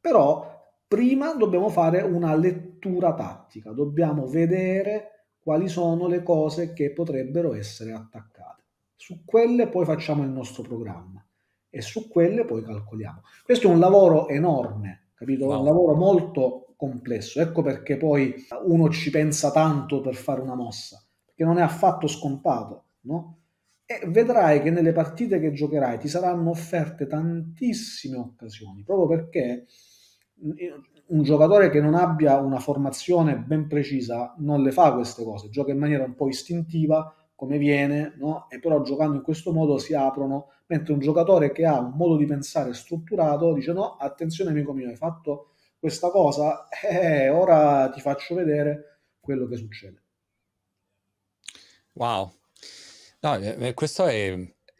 Però prima dobbiamo fare una lettura tattica, dobbiamo vedere quali sono le cose che potrebbero essere attaccate. Su quelle poi facciamo il nostro programma e su quelle poi calcoliamo. Questo è un lavoro enorme, capito? Wow. Un lavoro molto complesso. Ecco perché poi uno ci pensa tanto per fare una mossa, perché non è affatto scompato, no? E vedrai che nelle partite che giocherai ti saranno offerte tantissime occasioni, proprio perché un giocatore che non abbia una formazione ben precisa non le fa queste cose, gioca in maniera un po' istintiva come viene, no? e però giocando in questo modo si aprono, mentre un giocatore che ha un modo di pensare strutturato dice no, attenzione amico mio, hai fatto questa cosa, eh, ora ti faccio vedere quello che succede. Wow, no, eh, eh, questo è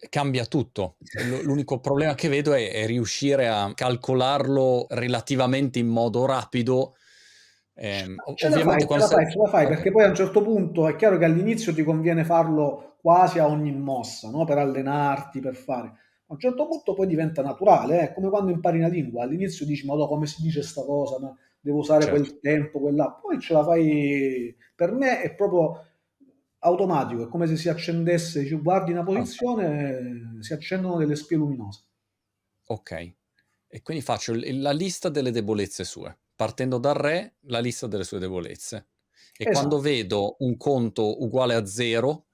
cambia tutto. l'unico problema che vedo è, è riuscire a calcolarlo relativamente in modo rapido eh, ovviamente la fai, ce la fai, ce la fai perché poi a un certo punto è chiaro che all'inizio ti conviene farlo quasi a ogni mossa, no? per allenarti, per fare. A un certo punto poi diventa naturale, eh? è eh? come quando impari una lingua, all'inizio dici ma come si dice questa cosa, ma devo usare certo. quel tempo, quella, poi ce la fai, per me è proprio automatico, è come se si accendesse, ci guardi una posizione, si accendono delle spie luminose. Ok, e quindi faccio la lista delle debolezze sue, partendo dal re, la lista delle sue debolezze. E esatto. quando vedo un conto uguale a zero,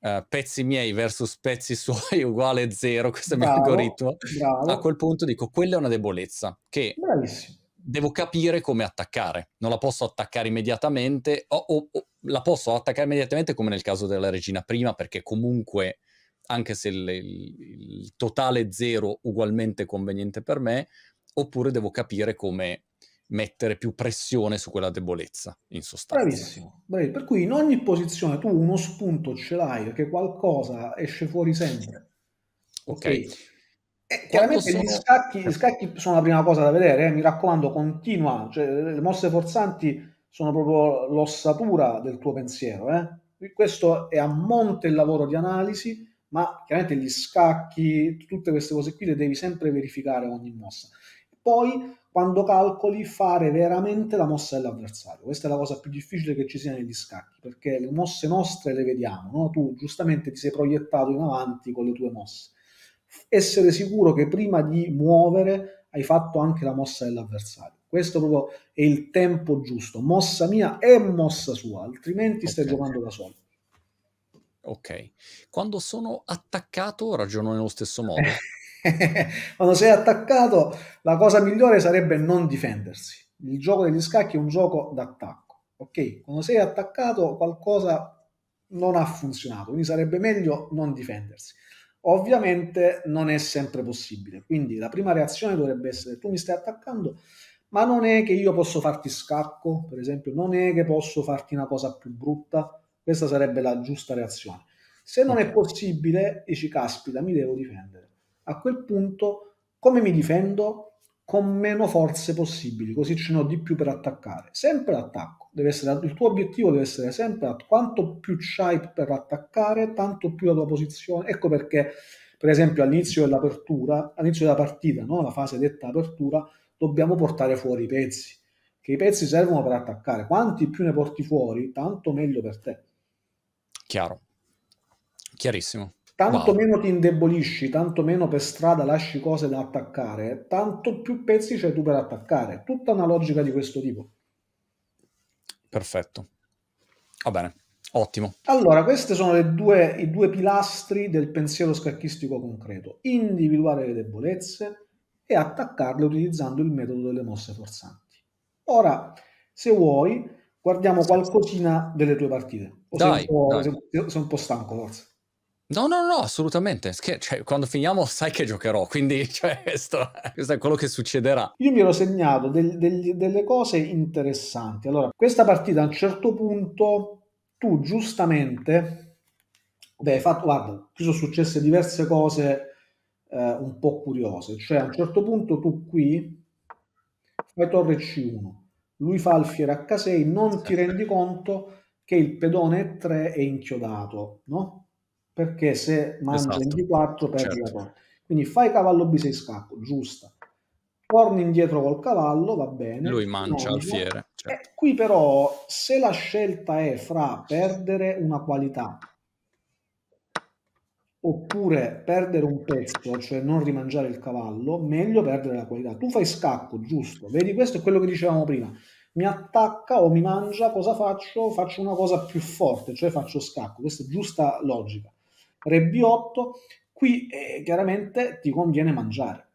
Uh, pezzi miei versus pezzi suoi uguale a zero, questo è il mio algoritmo, bravo. a quel punto dico quella è una debolezza che Bravissimo devo capire come attaccare. Non la posso attaccare immediatamente, o, o, o, la posso attaccare immediatamente come nel caso della regina prima, perché comunque, anche se il, il totale zero ugualmente conveniente per me, oppure devo capire come mettere più pressione su quella debolezza, in sostanza. Bravissimo, bravissimo. Per cui in ogni posizione tu uno spunto ce l'hai, perché qualcosa esce fuori sempre. Ok. okay. Eh, chiaramente gli, scacchi, gli, scacchi, sono la prima cosa da vedere, eh, mi raccomando, continua, cioè, le mosse forzanti sono proprio l'ossatura del tuo pensiero. Eh. Questo è a monte il lavoro di analisi, ma chiaramente gli scacchi, tutte queste cose qui le devi sempre verificare ogni mossa. Poi, quando calcoli, fare veramente la mossa dell'avversario. Questa è la cosa più difficile che ci sia negli scacchi, perché le mosse nostre le vediamo, no? tu giustamente ti sei proiettato in avanti con le tue mosse essere sicuro che prima di muovere hai fatto anche la mossa dell'avversario. Questo proprio è il tempo giusto, mossa mia e mossa sua, altrimenti okay. stai giocando da solo. Ok, quando sono attaccato ragiono nello stesso modo. quando sei attaccato la cosa migliore sarebbe non difendersi. Il gioco degli scacchi è un gioco d'attacco. Ok, quando sei attaccato qualcosa non ha funzionato, quindi sarebbe meglio non difendersi. Ovviamente non è sempre possibile, quindi la prima reazione dovrebbe essere tu mi stai attaccando, ma non è che io posso farti scacco, per esempio, non è che posso farti una cosa più brutta, questa sarebbe la giusta reazione. Se non okay. è possibile, dici caspita, mi devo difendere. A quel punto, come mi difendo? con meno forze possibili, così ce ne ho di più per attaccare. Sempre l'attacco, deve essere, il tuo obiettivo deve essere sempre quanto più c'hai per attaccare, tanto più la tua posizione. Ecco perché, per esempio, all'inizio dell'apertura, all'inizio della partita, no? la fase detta apertura, dobbiamo portare fuori i pezzi, che i pezzi servono per attaccare. Quanti più ne porti fuori, tanto meglio per te. Chiaro, chiarissimo. Tanto wow. meno ti indebolisci, tanto meno per strada lasci cose da attaccare, tanto più pezzi c'è tu per attaccare. Tutta una logica di questo tipo. Perfetto. Va bene, ottimo. Allora, questi sono due, i due pilastri del pensiero scacchistico concreto. Individuare le debolezze e attaccarle utilizzando il metodo delle mosse forzanti. Ora, se vuoi, guardiamo qualcosina delle tue partite. O dai, sei, un dai. Sei, sei un po' stanco forse. No, no, no, assolutamente. Cioè, quando finiamo sai che giocherò, quindi cioè, questo, questo, è quello che succederà. Io mi ero segnato del, del, delle cose interessanti. Allora, questa partita a un certo punto tu giustamente... Beh, hai fatto, guarda, qui sono successe diverse cose eh, un po' curiose. Cioè, a un certo punto tu qui fai torre C1, lui fa alfiere H6, non ti rendi conto che il pedone 3 è inchiodato, no? perché se mangi esatto. 24 perdi certo. la porta. Quindi fai cavallo B6 scacco, giusta. Torni indietro col cavallo, va bene. Lui mangia al fiere. Eh, certo. Eh, qui però, se la scelta è fra perdere una qualità oppure perdere un pezzo, cioè non rimangiare il cavallo, meglio perdere la qualità. Tu fai scacco, giusto? Vedi, questo è quello che dicevamo prima. Mi attacca o mi mangia, cosa faccio? Faccio una cosa più forte, cioè faccio scacco. Questa è giusta logica b8 qui eh, chiaramente ti conviene mangiare.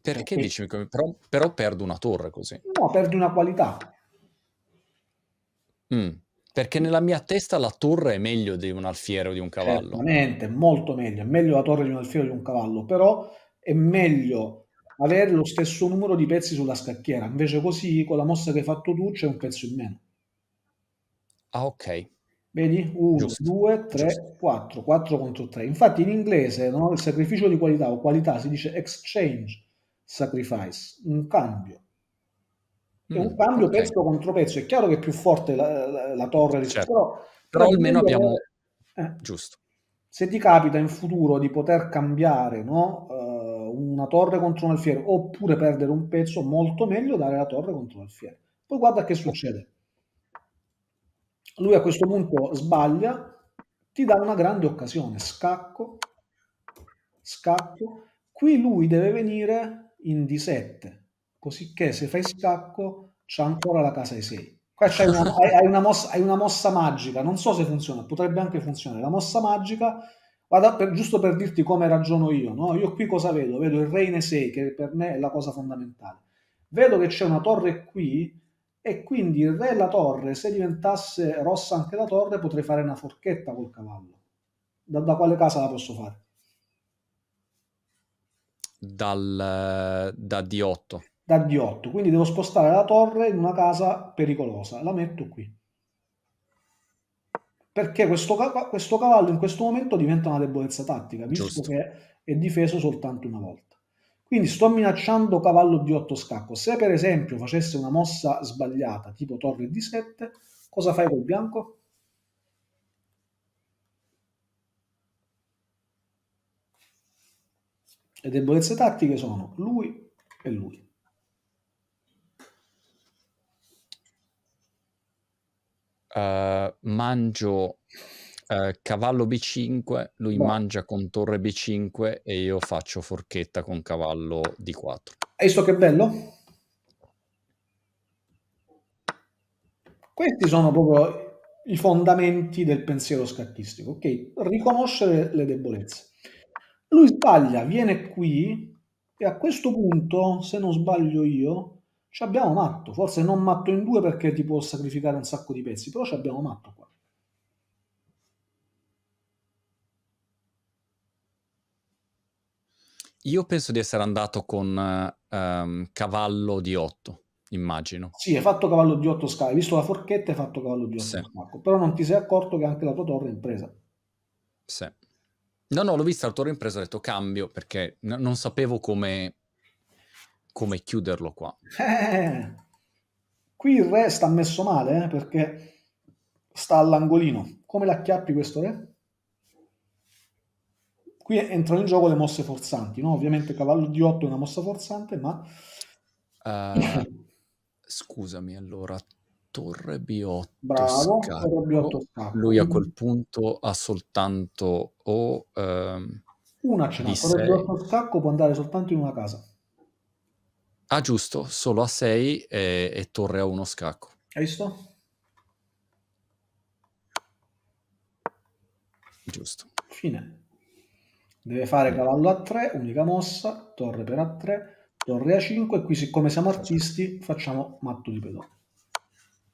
Perché okay. dici però, però perdo una torre così? No, perdi una qualità. Mm, perché nella mia testa la torre è meglio di un alfiere o di un cavallo. Certamente, molto meglio. È meglio la torre di un alfiere o di un cavallo, però è meglio avere lo stesso numero di pezzi sulla scacchiera. Invece così, con la mossa che hai fatto tu, c'è un pezzo in meno. Ah, ok. Vedi? 1, 2, 3, 4, 4 contro 3. Infatti in inglese no? il sacrificio di qualità o qualità si dice exchange sacrifice, un cambio. È un mm, cambio okay. pezzo contro pezzo. È chiaro che è più forte la, la, la torre rispetto certo. però, però almeno abbiamo... Eh, eh. Giusto. Se ti capita in futuro di poter cambiare no? Eh, una torre contro un alfiere oppure perdere un pezzo, molto meglio dare la torre contro un l'alfiere. Poi guarda che succede. Lui a questo punto sbaglia, ti dà una grande occasione, scacco, scacco. Qui lui deve venire in D7, cosicché se fai scacco c'è ancora la casa e 6. Qua c'hai una, hai, hai, una mossa, hai una mossa magica, non so se funziona, potrebbe anche funzionare. La mossa magica Guarda, per, giusto per dirti come ragiono io, no? io qui cosa vedo? Vedo il re in e 6, che per me è la cosa fondamentale. Vedo che c'è una torre qui e quindi il re e la torre, se diventasse rossa anche la torre, potrei fare una forchetta col cavallo. Da, da quale casa la posso fare? Dal, eh, da D8. Da D8, quindi devo spostare la torre in una casa pericolosa. La metto qui. Perché questo, questo cavallo in questo momento diventa una debolezza tattica, visto Giusto. che è difeso soltanto una volta. Quindi sto minacciando cavallo di 8 scacco. Se per esempio facesse una mossa sbagliata, tipo torre di 7, cosa fai col bianco? Le debolezze tattiche sono lui e lui. Uh, mangio Ehm, cavallo B5, lui mangia con torre B5 e io faccio forchetta con cavallo D4. Hai visto che bello? Questi sono proprio i fondamenti del pensiero scacchistico, ok? Riconoscere le debolezze. Lui sbaglia, viene qui e a questo punto, se non sbaglio io, ci abbiamo matto, forse non matto in due perché ti può sacrificare un sacco di pezzi, però ci abbiamo matto qua. Io penso di essere andato con um, cavallo di 8, immagino. Sì, hai fatto cavallo di 8 scale, visto la forchetta hai fatto cavallo di 8 sì. Marco. però non ti sei accorto che anche la tua torre è impresa. Sì. No, no, l'ho vista la torre impresa, presa, ho detto cambio perché n- non sapevo come, come chiuderlo qua. Eh, qui il re sta messo male eh, perché sta all'angolino. Come l'acchiappi questo re? Qui entrano in gioco le mosse forzanti, no? Ovviamente cavallo di 8 è una mossa forzante, ma... Uh, scusami, allora, torre B8 Bravo, torre B8 scalo. Lui a mm. quel punto ha soltanto o... Um, una cena, torre B8 scacco può andare soltanto in una casa. Ah giusto, solo a 6 e, e torre a 1 scacco. Hai visto? Giusto. Fine. Deve fare cavallo a 3, unica mossa, torre per a 3, torre a 5 e qui siccome siamo artisti facciamo matto di pedone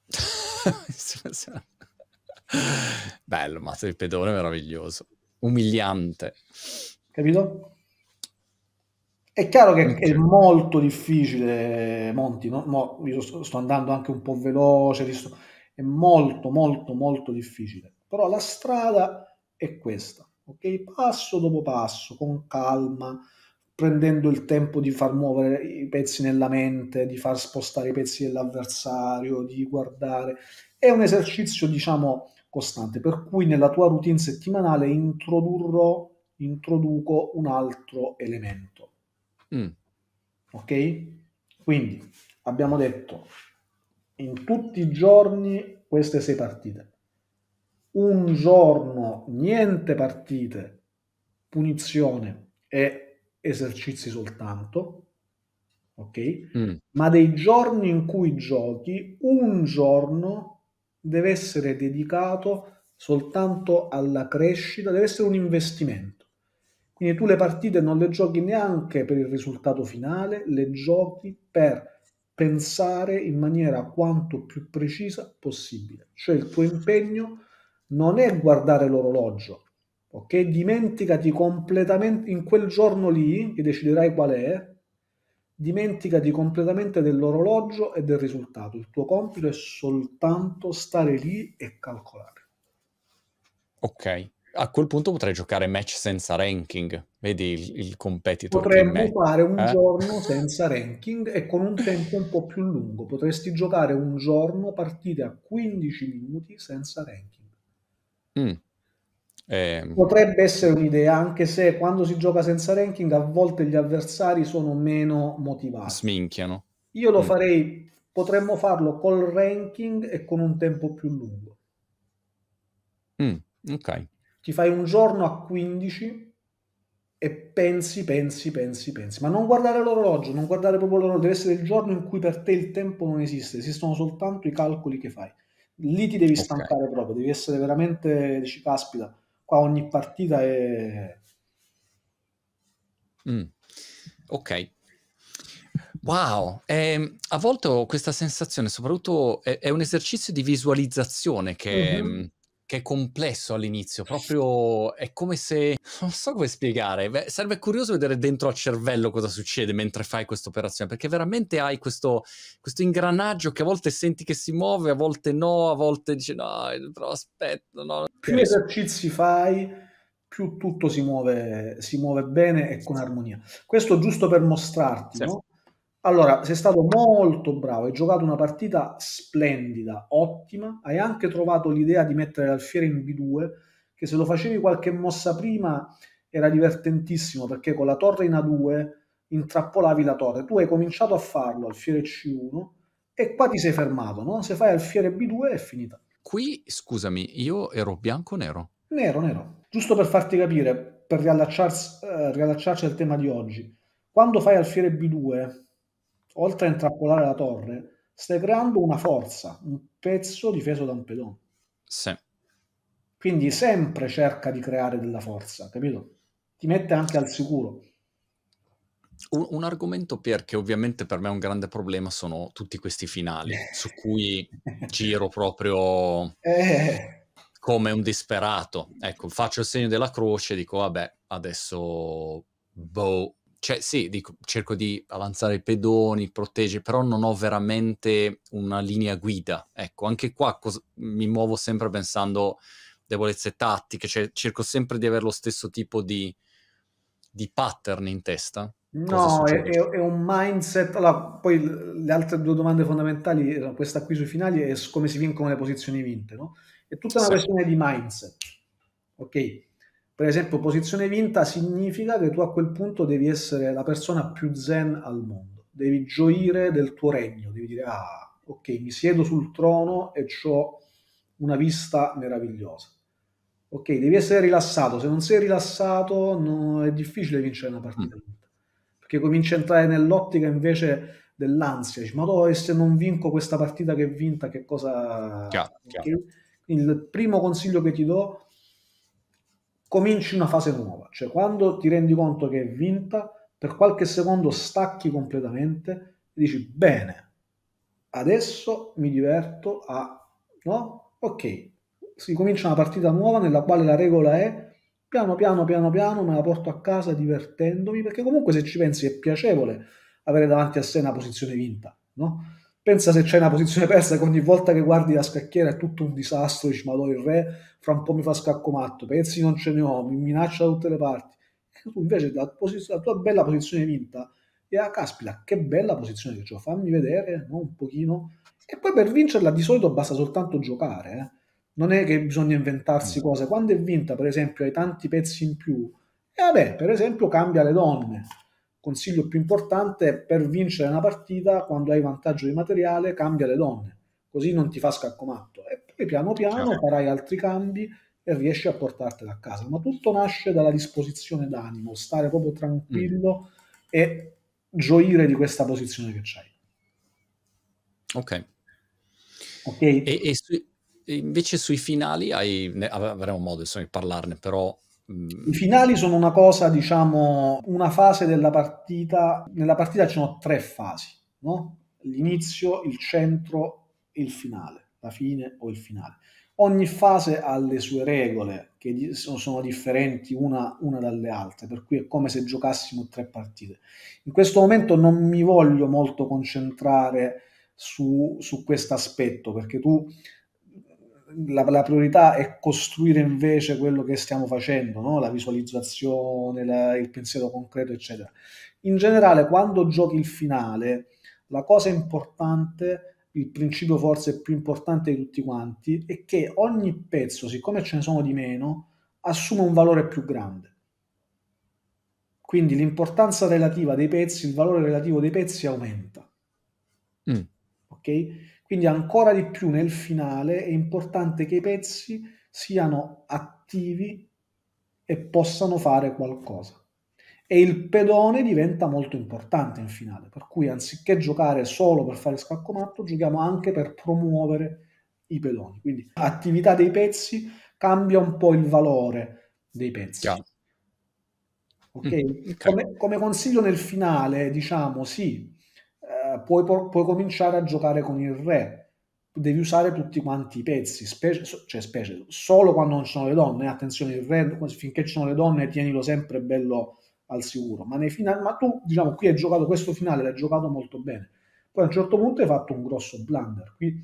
Bello, matto di pedone meraviglioso. Umiliante. Capito? È chiaro che è molto difficile, Monti, no? no io sto, andando anche un po' veloce, è molto, molto, molto difficile. Però la strada è questa ok? Passo dopo passo, con calma, prendendo il tempo di far muovere i pezzi nella mente, di far spostare i pezzi dell'avversario, di guardare. È un esercizio, diciamo, costante, per cui nella tua routine settimanale introdurrò, introduco un altro elemento. Mm. Ok? Quindi abbiamo detto in tutti i giorni queste sei partite un giorno niente partite, punizione e esercizi soltanto, ok? Mm. Ma dei giorni in cui giochi, un giorno deve essere dedicato soltanto alla crescita, deve essere un investimento. Quindi tu le partite non le giochi neanche per il risultato finale, le giochi per pensare in maniera quanto più precisa possibile, cioè il tuo impegno non è guardare l'orologio, ok? Dimenticati completamente, in quel giorno lì, che deciderai qual è, dimenticati completamente dell'orologio e del risultato. Il tuo compito è soltanto stare lì e calcolare. Ok, a quel punto potrei giocare match senza ranking. Vedi il, il competitor. Potremmo fare un eh? giorno senza ranking e con un tempo un po' più lungo. Potresti giocare un giorno partite a 15 minuti senza ranking. Mm. Eh... Potrebbe essere un'idea, anche se quando si gioca senza ranking a volte gli avversari sono meno motivati. Sminchiano. Io lo mm. farei, potremmo farlo col ranking e con un tempo più lungo. Mm. Ok. Ti fai un giorno a 15 e pensi, pensi, pensi, pensi. Ma non guardare l'orologio, non guardare proprio l'orologio, deve essere il giorno in cui per te il tempo non esiste, esistono soltanto i calcoli che fai lì ti devi okay. proprio, devi essere veramente, dici, caspita, qua ogni partita è... Mm. Ok. Wow, eh, a volte ho questa sensazione, soprattutto è, è, un esercizio di visualizzazione che... Mm-hmm che è complesso all'inizio, proprio è come se... non so come spiegare, Beh, sarebbe curioso vedere dentro al cervello cosa succede mentre fai questa operazione, perché veramente hai questo, questo, ingranaggio che a volte senti che si muove, a volte no, a volte dici no, però aspetta, no. Più esercizi fai, più tutto si muove, si muove bene e con armonia. Questo giusto per mostrarti, sì. no? Allora, sei stato molto bravo, hai giocato una partita splendida, ottima, hai anche trovato l'idea di mettere l'alfiere in B2, che se lo facevi qualche mossa prima era divertentissimo, perché con la torre in A2 intrappolavi la torre. Tu hai cominciato a farlo, alfiere C1, e qua ti sei fermato, no? Se fai alfiere B2 è finita. Qui, scusami, io ero bianco o nero? Nero, nero. Giusto per farti capire, per riallacciarsi, eh, riallacciarci al tema di oggi, quando fai alfiere B2 Oltre a intrappolare la torre, stai creando una forza, un pezzo difeso da un pedone. Sì. Quindi sempre cerca di creare della forza, capito? Ti mette anche al sicuro. Un, un argomento perché ovviamente per me è un grande problema sono tutti questi finali su cui giro proprio eh. come un disperato. Ecco, faccio il segno della croce e dico vabbè, adesso boh, cioè sì, dico, cerco di avanzare i pedoni, proteggere, però non ho veramente una linea guida. Ecco, anche qua cos- mi muovo sempre pensando debolezze tattiche, cioè cerco sempre di avere lo stesso tipo di, di pattern in testa. No, è, è, un mindset. Allora, poi le altre due domande fondamentali, eh, questa qui sui finali, è come si vincono le posizioni vinte, no? È tutta una sì. questione di mindset, ok? Per esempio, posizione vinta significa che tu a quel punto devi essere la persona più zen al mondo, devi gioire del tuo regno, devi dire ah, ok, mi siedo sul trono e ho una vista meravigliosa. Ok, devi essere rilassato, se non sei rilassato no, è difficile vincere una partita. Mm. Perché cominci a entrare nell'ottica invece dell'ansia, dici, ma no, e se non vinco questa partita che è vinta, che cosa... Chiaro, okay? chiaro. Il primo consiglio che ti do cominci una fase nuova, cioè quando ti rendi conto che è vinta, per qualche secondo stacchi completamente e dici bene, adesso mi diverto a... no? Ok, si comincia una partita nuova nella quale la regola è piano piano piano piano me la porto a casa divertendomi, perché comunque se ci pensi è piacevole avere davanti a sé una posizione vinta, no? Pensa se c'è una posizione persa che ogni volta che guardi la scacchiera è tutto un disastro, dici ma do il re, fra un po' mi fa scacco matto, pezzi non ce ne ho, mi minaccia da tutte le parti. E tu invece la, posiz- la tua bella posizione vinta, e ah, caspita, che bella posizione che ho, fammi vedere, no? un pochino. E poi per vincerla di solito basta soltanto giocare, eh. non è che bisogna inventarsi mm. cose. Quando è vinta, per esempio, hai tanti pezzi in più, e vabbè, per esempio, cambia le donne. Consiglio più importante per vincere una partita, quando hai vantaggio di materiale, cambia le donne, così non ti fa scacco matto poi piano piano farai altri cambi e riesci a portartela a casa. Ma tutto nasce dalla disposizione d'animo, stare proprio tranquillo mm. e gioire di questa posizione che c'hai. Ok. Ok. E, e, su, e invece sui finali hai, ne, avremo modo insomma, di parlarne, però... Mm, I finali sono una cosa, diciamo, una fase della partita. Nella partita ci sono tre fasi, no? L'inizio, il centro e il finale la fine o il finale. Ogni fase ha le sue regole che sono differenti una, una dalle altre, per cui è come se giocassimo tre partite. In questo momento non mi voglio molto concentrare su, su questo aspetto, perché tu la, la, priorità è costruire invece quello che stiamo facendo, no? la visualizzazione, la, il pensiero concreto, eccetera. In generale, quando giochi il finale, la cosa importante è il principio forse più importante di tutti quanti è che ogni pezzo, siccome ce ne sono di meno, assume un valore più grande. Quindi l'importanza relativa dei pezzi, il valore relativo dei pezzi aumenta. Mm. Ok? Quindi ancora di più nel finale è importante che i pezzi siano attivi e possano fare qualcosa e il pedone diventa molto importante in finale, per cui anziché giocare solo per fare scacco matto, giochiamo anche per promuovere i pedoni. Quindi l'attività dei pezzi cambia un po' il valore dei pezzi. Yeah. Okay? Mm, okay. Come, come, consiglio nel finale, diciamo sì, eh, puoi, puoi cominciare a giocare con il re, devi usare tutti quanti i pezzi, specie, cioè specie, solo quando non ci sono le donne, attenzione, il re, finché ci sono le donne, tienilo sempre bello al sicuro. Ma, nei final, ma tu, diciamo, qui hai giocato questo finale, l'hai giocato molto bene. Poi a un certo punto hai fatto un grosso blunder. Qui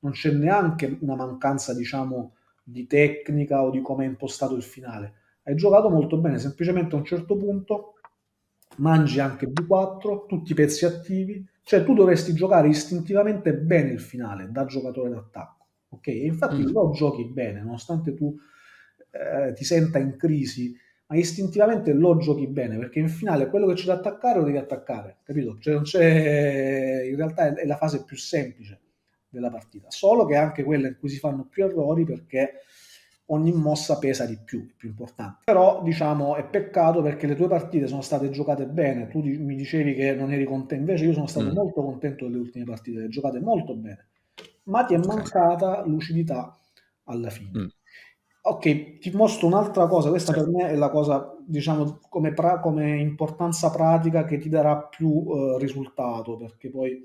non c'è neanche una mancanza, diciamo, di tecnica o di come è impostato il finale. Hai giocato molto bene, semplicemente a un certo punto mangi anche B4, tutti i pezzi attivi, cioè tu dovresti giocare istintivamente bene il finale da giocatore d'attacco, ok? E infatti mm. lo giochi bene, nonostante tu eh, ti senta in crisi ma istintivamente lo giochi bene, perché in finale quello che c'è da attaccare lo devi attaccare, capito? Cioè non c'è, in realtà è la fase più semplice della partita, solo che è anche quella in cui si fanno più errori perché ogni mossa pesa di più, è più importante. Però diciamo è peccato perché le tue partite sono state giocate bene, tu mi dicevi che non eri contento, invece io sono stato mm. molto contento delle ultime partite, le giocate molto bene, ma ti è mancata lucidità alla fine. Mm. Ok, ti mostro un'altra cosa, questa certo. per me è la cosa, diciamo, come, pra- come importanza pratica che ti darà più eh, risultato, perché poi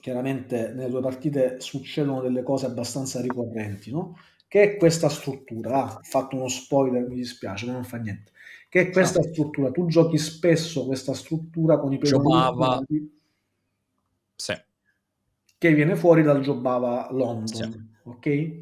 chiaramente nelle tue partite succedono delle cose abbastanza ricorrenti, no? Che è questa struttura, ah, ho fatto uno spoiler, mi dispiace, ma non fa niente, che è questa no. struttura, tu giochi spesso questa struttura con i personaggi sì. che viene fuori dal Jobava London, sì. ok?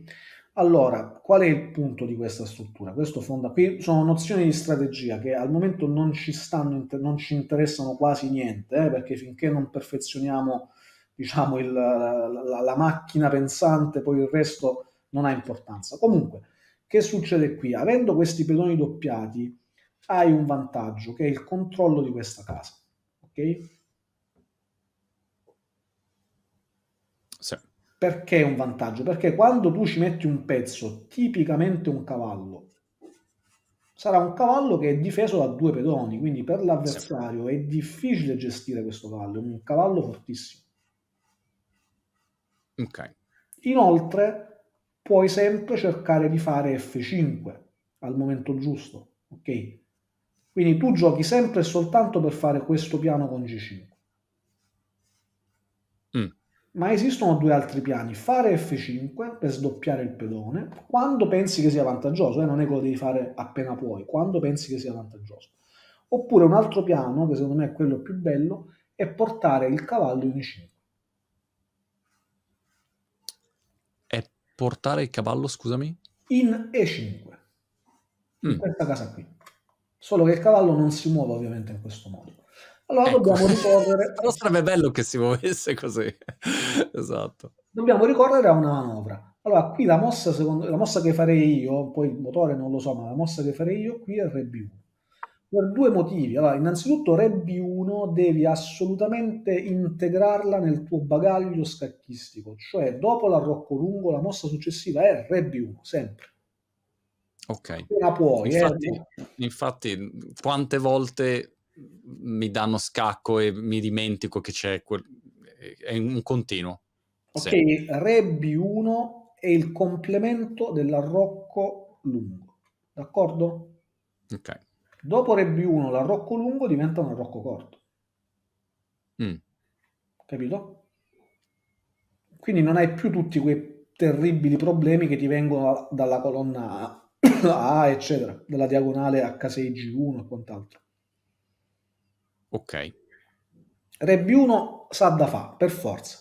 Allora, qual è il punto di questa struttura? Questo fonda... Qui sono nozioni di strategia che al momento non ci, stanno, non ci interessano quasi niente, eh, perché finché non perfezioniamo diciamo, il, la, la, macchina pensante, poi il resto non ha importanza. Comunque, che succede qui? Avendo questi pedoni doppiati, hai un vantaggio, che è il controllo di questa casa. Okay? Perché è un vantaggio? Perché quando tu ci metti un pezzo, tipicamente un cavallo, sarà un cavallo che è difeso da due pedoni, quindi per l'avversario sì. è difficile gestire questo cavallo, è un cavallo fortissimo. Ok. Inoltre puoi sempre cercare di fare F5 al momento giusto, ok? Quindi tu giochi sempre e soltanto per fare questo piano con G5 ma esistono due altri piani, fare F5 per sdoppiare il pedone, quando pensi che sia vantaggioso, eh, non è quello che devi fare appena puoi, quando pensi che sia vantaggioso. Oppure un altro piano, che secondo me è quello più bello, è portare il cavallo in 5. È portare il cavallo, scusami? In E5. Mm. In questa casa qui. Solo che il cavallo non si muove ovviamente in questo modo. Allora ecco. dobbiamo ricorrere... Però sarebbe bello che si muovesse così. esatto. Dobbiamo ricorrere a una manovra. Allora, qui la mossa, secondo, la mossa che farei io, poi il motore non lo so, ma la mossa che farei io qui è Re b 1 Per due motivi. Allora, innanzitutto Re b 1 devi assolutamente integrarla nel tuo bagaglio scacchistico, cioè dopo l'arrocco lungo la mossa successiva è Re b 1 sempre. Ok. Appena puoi. Eh. Infatti, eh, infatti quante volte mi danno scacco e mi dimentico che c'è quel... è un continuo. Ok, sì. b 1 è il complemento dell'arrocco lungo, d'accordo? Ok. Dopo re b 1 l'arrocco lungo diventa un arrocco corto. Mm. Capito? Quindi non hai più tutti quei terribili problemi che ti vengono dalla colonna A, eccetera, dalla diagonale H6G1 e quant'altro. Ok. Rebbi 1 sa da fa, per forza.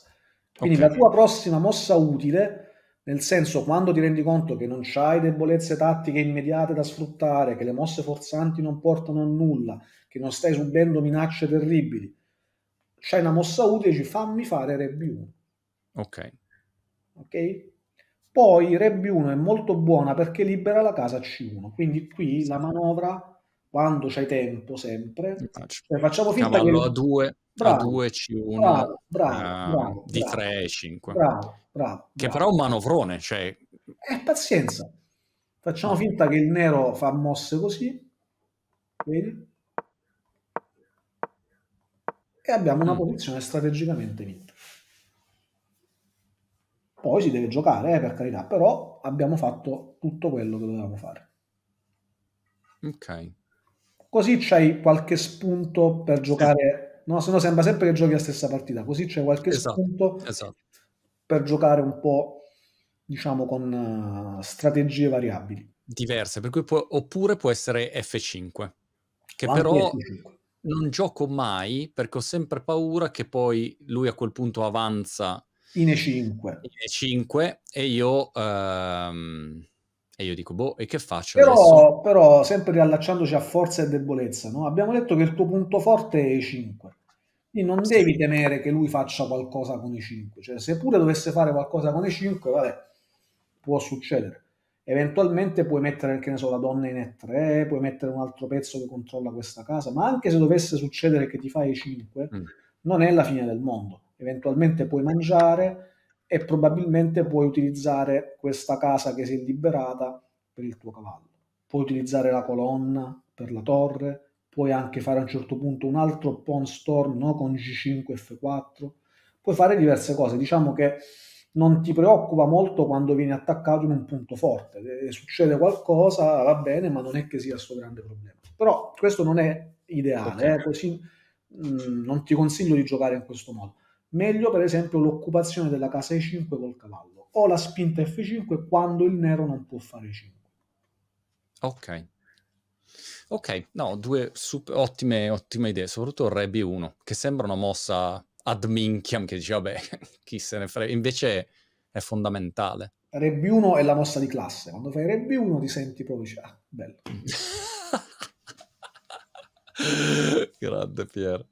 Quindi okay. la tua prossima mossa utile, nel senso quando ti rendi conto che non hai debolezze tattiche immediate da sfruttare, che le mosse forzanti non portano a nulla, che non stai subendo minacce terribili, c'hai una mossa utile e fammi fare Rebbi 1. Ok. Ok? Poi Rebbi 1 è molto buona perché libera la casa C1, quindi qui la manovra quando c'hai tempo sempre. Cioè, facciamo finta Cavallo che... a 2, a 2 C1, bravo, bravo, uh, di 3 5. Bravo, bravo. Che però è un manovrone, cioè... Eh, pazienza. Facciamo finta che il nero fa mosse così, vedi? E abbiamo una mm. posizione strategicamente vinta. Poi si deve giocare, eh, per carità, però abbiamo fatto tutto quello che dovevamo fare. Ok. Così c'hai qualche spunto per giocare, no? se no sembra sempre che giochi la stessa partita, così c'è qualche esatto, spunto esatto. per giocare un po', diciamo, con uh, strategie variabili. Diverse, può, oppure può essere F5, che Quanti però... non gioco mai perché ho sempre paura che poi lui a quel punto avanza in E5, in E5 e io ehm, e io dico, boh, e che faccio? Però, però sempre riallacciandoci a forza e debolezza, no? abbiamo detto che il tuo punto forte è i 5. Quindi non sì. devi temere che lui faccia qualcosa con i 5. Cioè, pure dovesse fare qualcosa con i 5, vabbè, può succedere. Eventualmente puoi mettere che ne so, la donna in E3, puoi mettere un altro pezzo che controlla questa casa, ma anche se dovesse succedere che ti fai i 5, mm. non è la fine del mondo. Eventualmente puoi mangiare, e probabilmente puoi utilizzare questa casa che si è liberata per il tuo cavallo. Puoi utilizzare la colonna per la torre, puoi anche fare a un certo punto un altro pawn storm no? con g5 f4, puoi fare diverse cose. Diciamo che non ti preoccupa molto quando vieni attaccato in un punto forte. E eh, succede qualcosa, va bene, ma non è che sia il suo grande problema. Però questo non è ideale, okay. eh? Così, mh, mm, non ti consiglio di giocare in questo modo meglio per esempio l'occupazione della casa E5 col cavallo o la spinta F5 quando il nero non può fare 5. Ok. Ok, no, due super, ottime, ottime idee, soprattutto Re B1, che sembra una mossa ad minchiam, che dice, vabbè, chi se ne frega, invece è fondamentale. Re B1 è la mossa di classe, quando fai Re B1 ti senti proprio, dici, ah, bello. Grande Pier.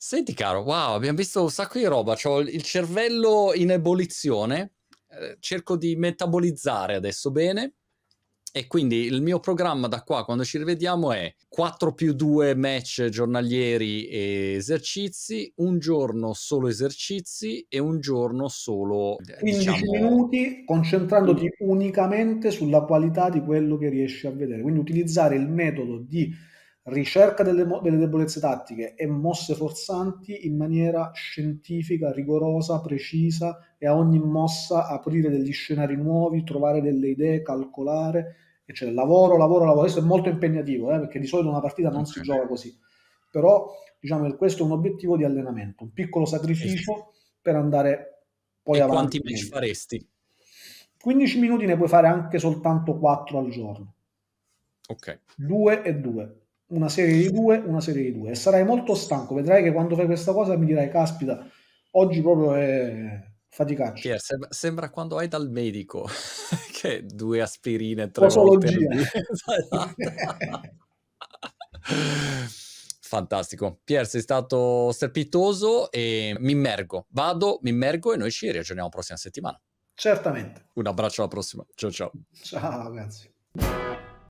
Senti caro, wow, abbiamo visto un sacco di roba, ho il cervello in ebollizione, eh, cerco di metabolizzare adesso bene e quindi il mio programma da qua quando ci rivediamo è 4 più 2 match giornalieri e esercizi, un giorno solo esercizi e un giorno solo 15 eh, diciamo... minuti concentrandoti unicamente sulla qualità di quello che riesci a vedere, quindi utilizzare il metodo di ricerca delle, delle, debolezze tattiche e mosse forzanti in maniera scientifica, rigorosa, precisa e a ogni mossa aprire degli scenari nuovi, trovare delle idee, calcolare, eccetera. Lavoro, lavoro, lavoro. Questo è molto impegnativo eh, perché di solito una partita non okay. si gioca così, però diciamo questo è un obiettivo di allenamento, un piccolo sacrificio esatto. per andare poi e avanti. Quanti match faresti? 15 minuti ne puoi fare anche soltanto 4 al giorno. Ok. 2 e 2 una serie di due, una serie di due. E sarai molto stanco. Vedrai che quando fai questa cosa mi dirai, caspita, oggi proprio è faticaccio. Pier, sembra, sembra, quando vai dal medico, che due aspirine, tre Posologia. volte. Fantastico. Pier, sei stato strepitoso e mi immergo. Vado, mi immergo e noi ci riaggiorniamo prossima settimana. Certamente. Un abbraccio alla prossima. Ciao ciao. Ciao ragazzi.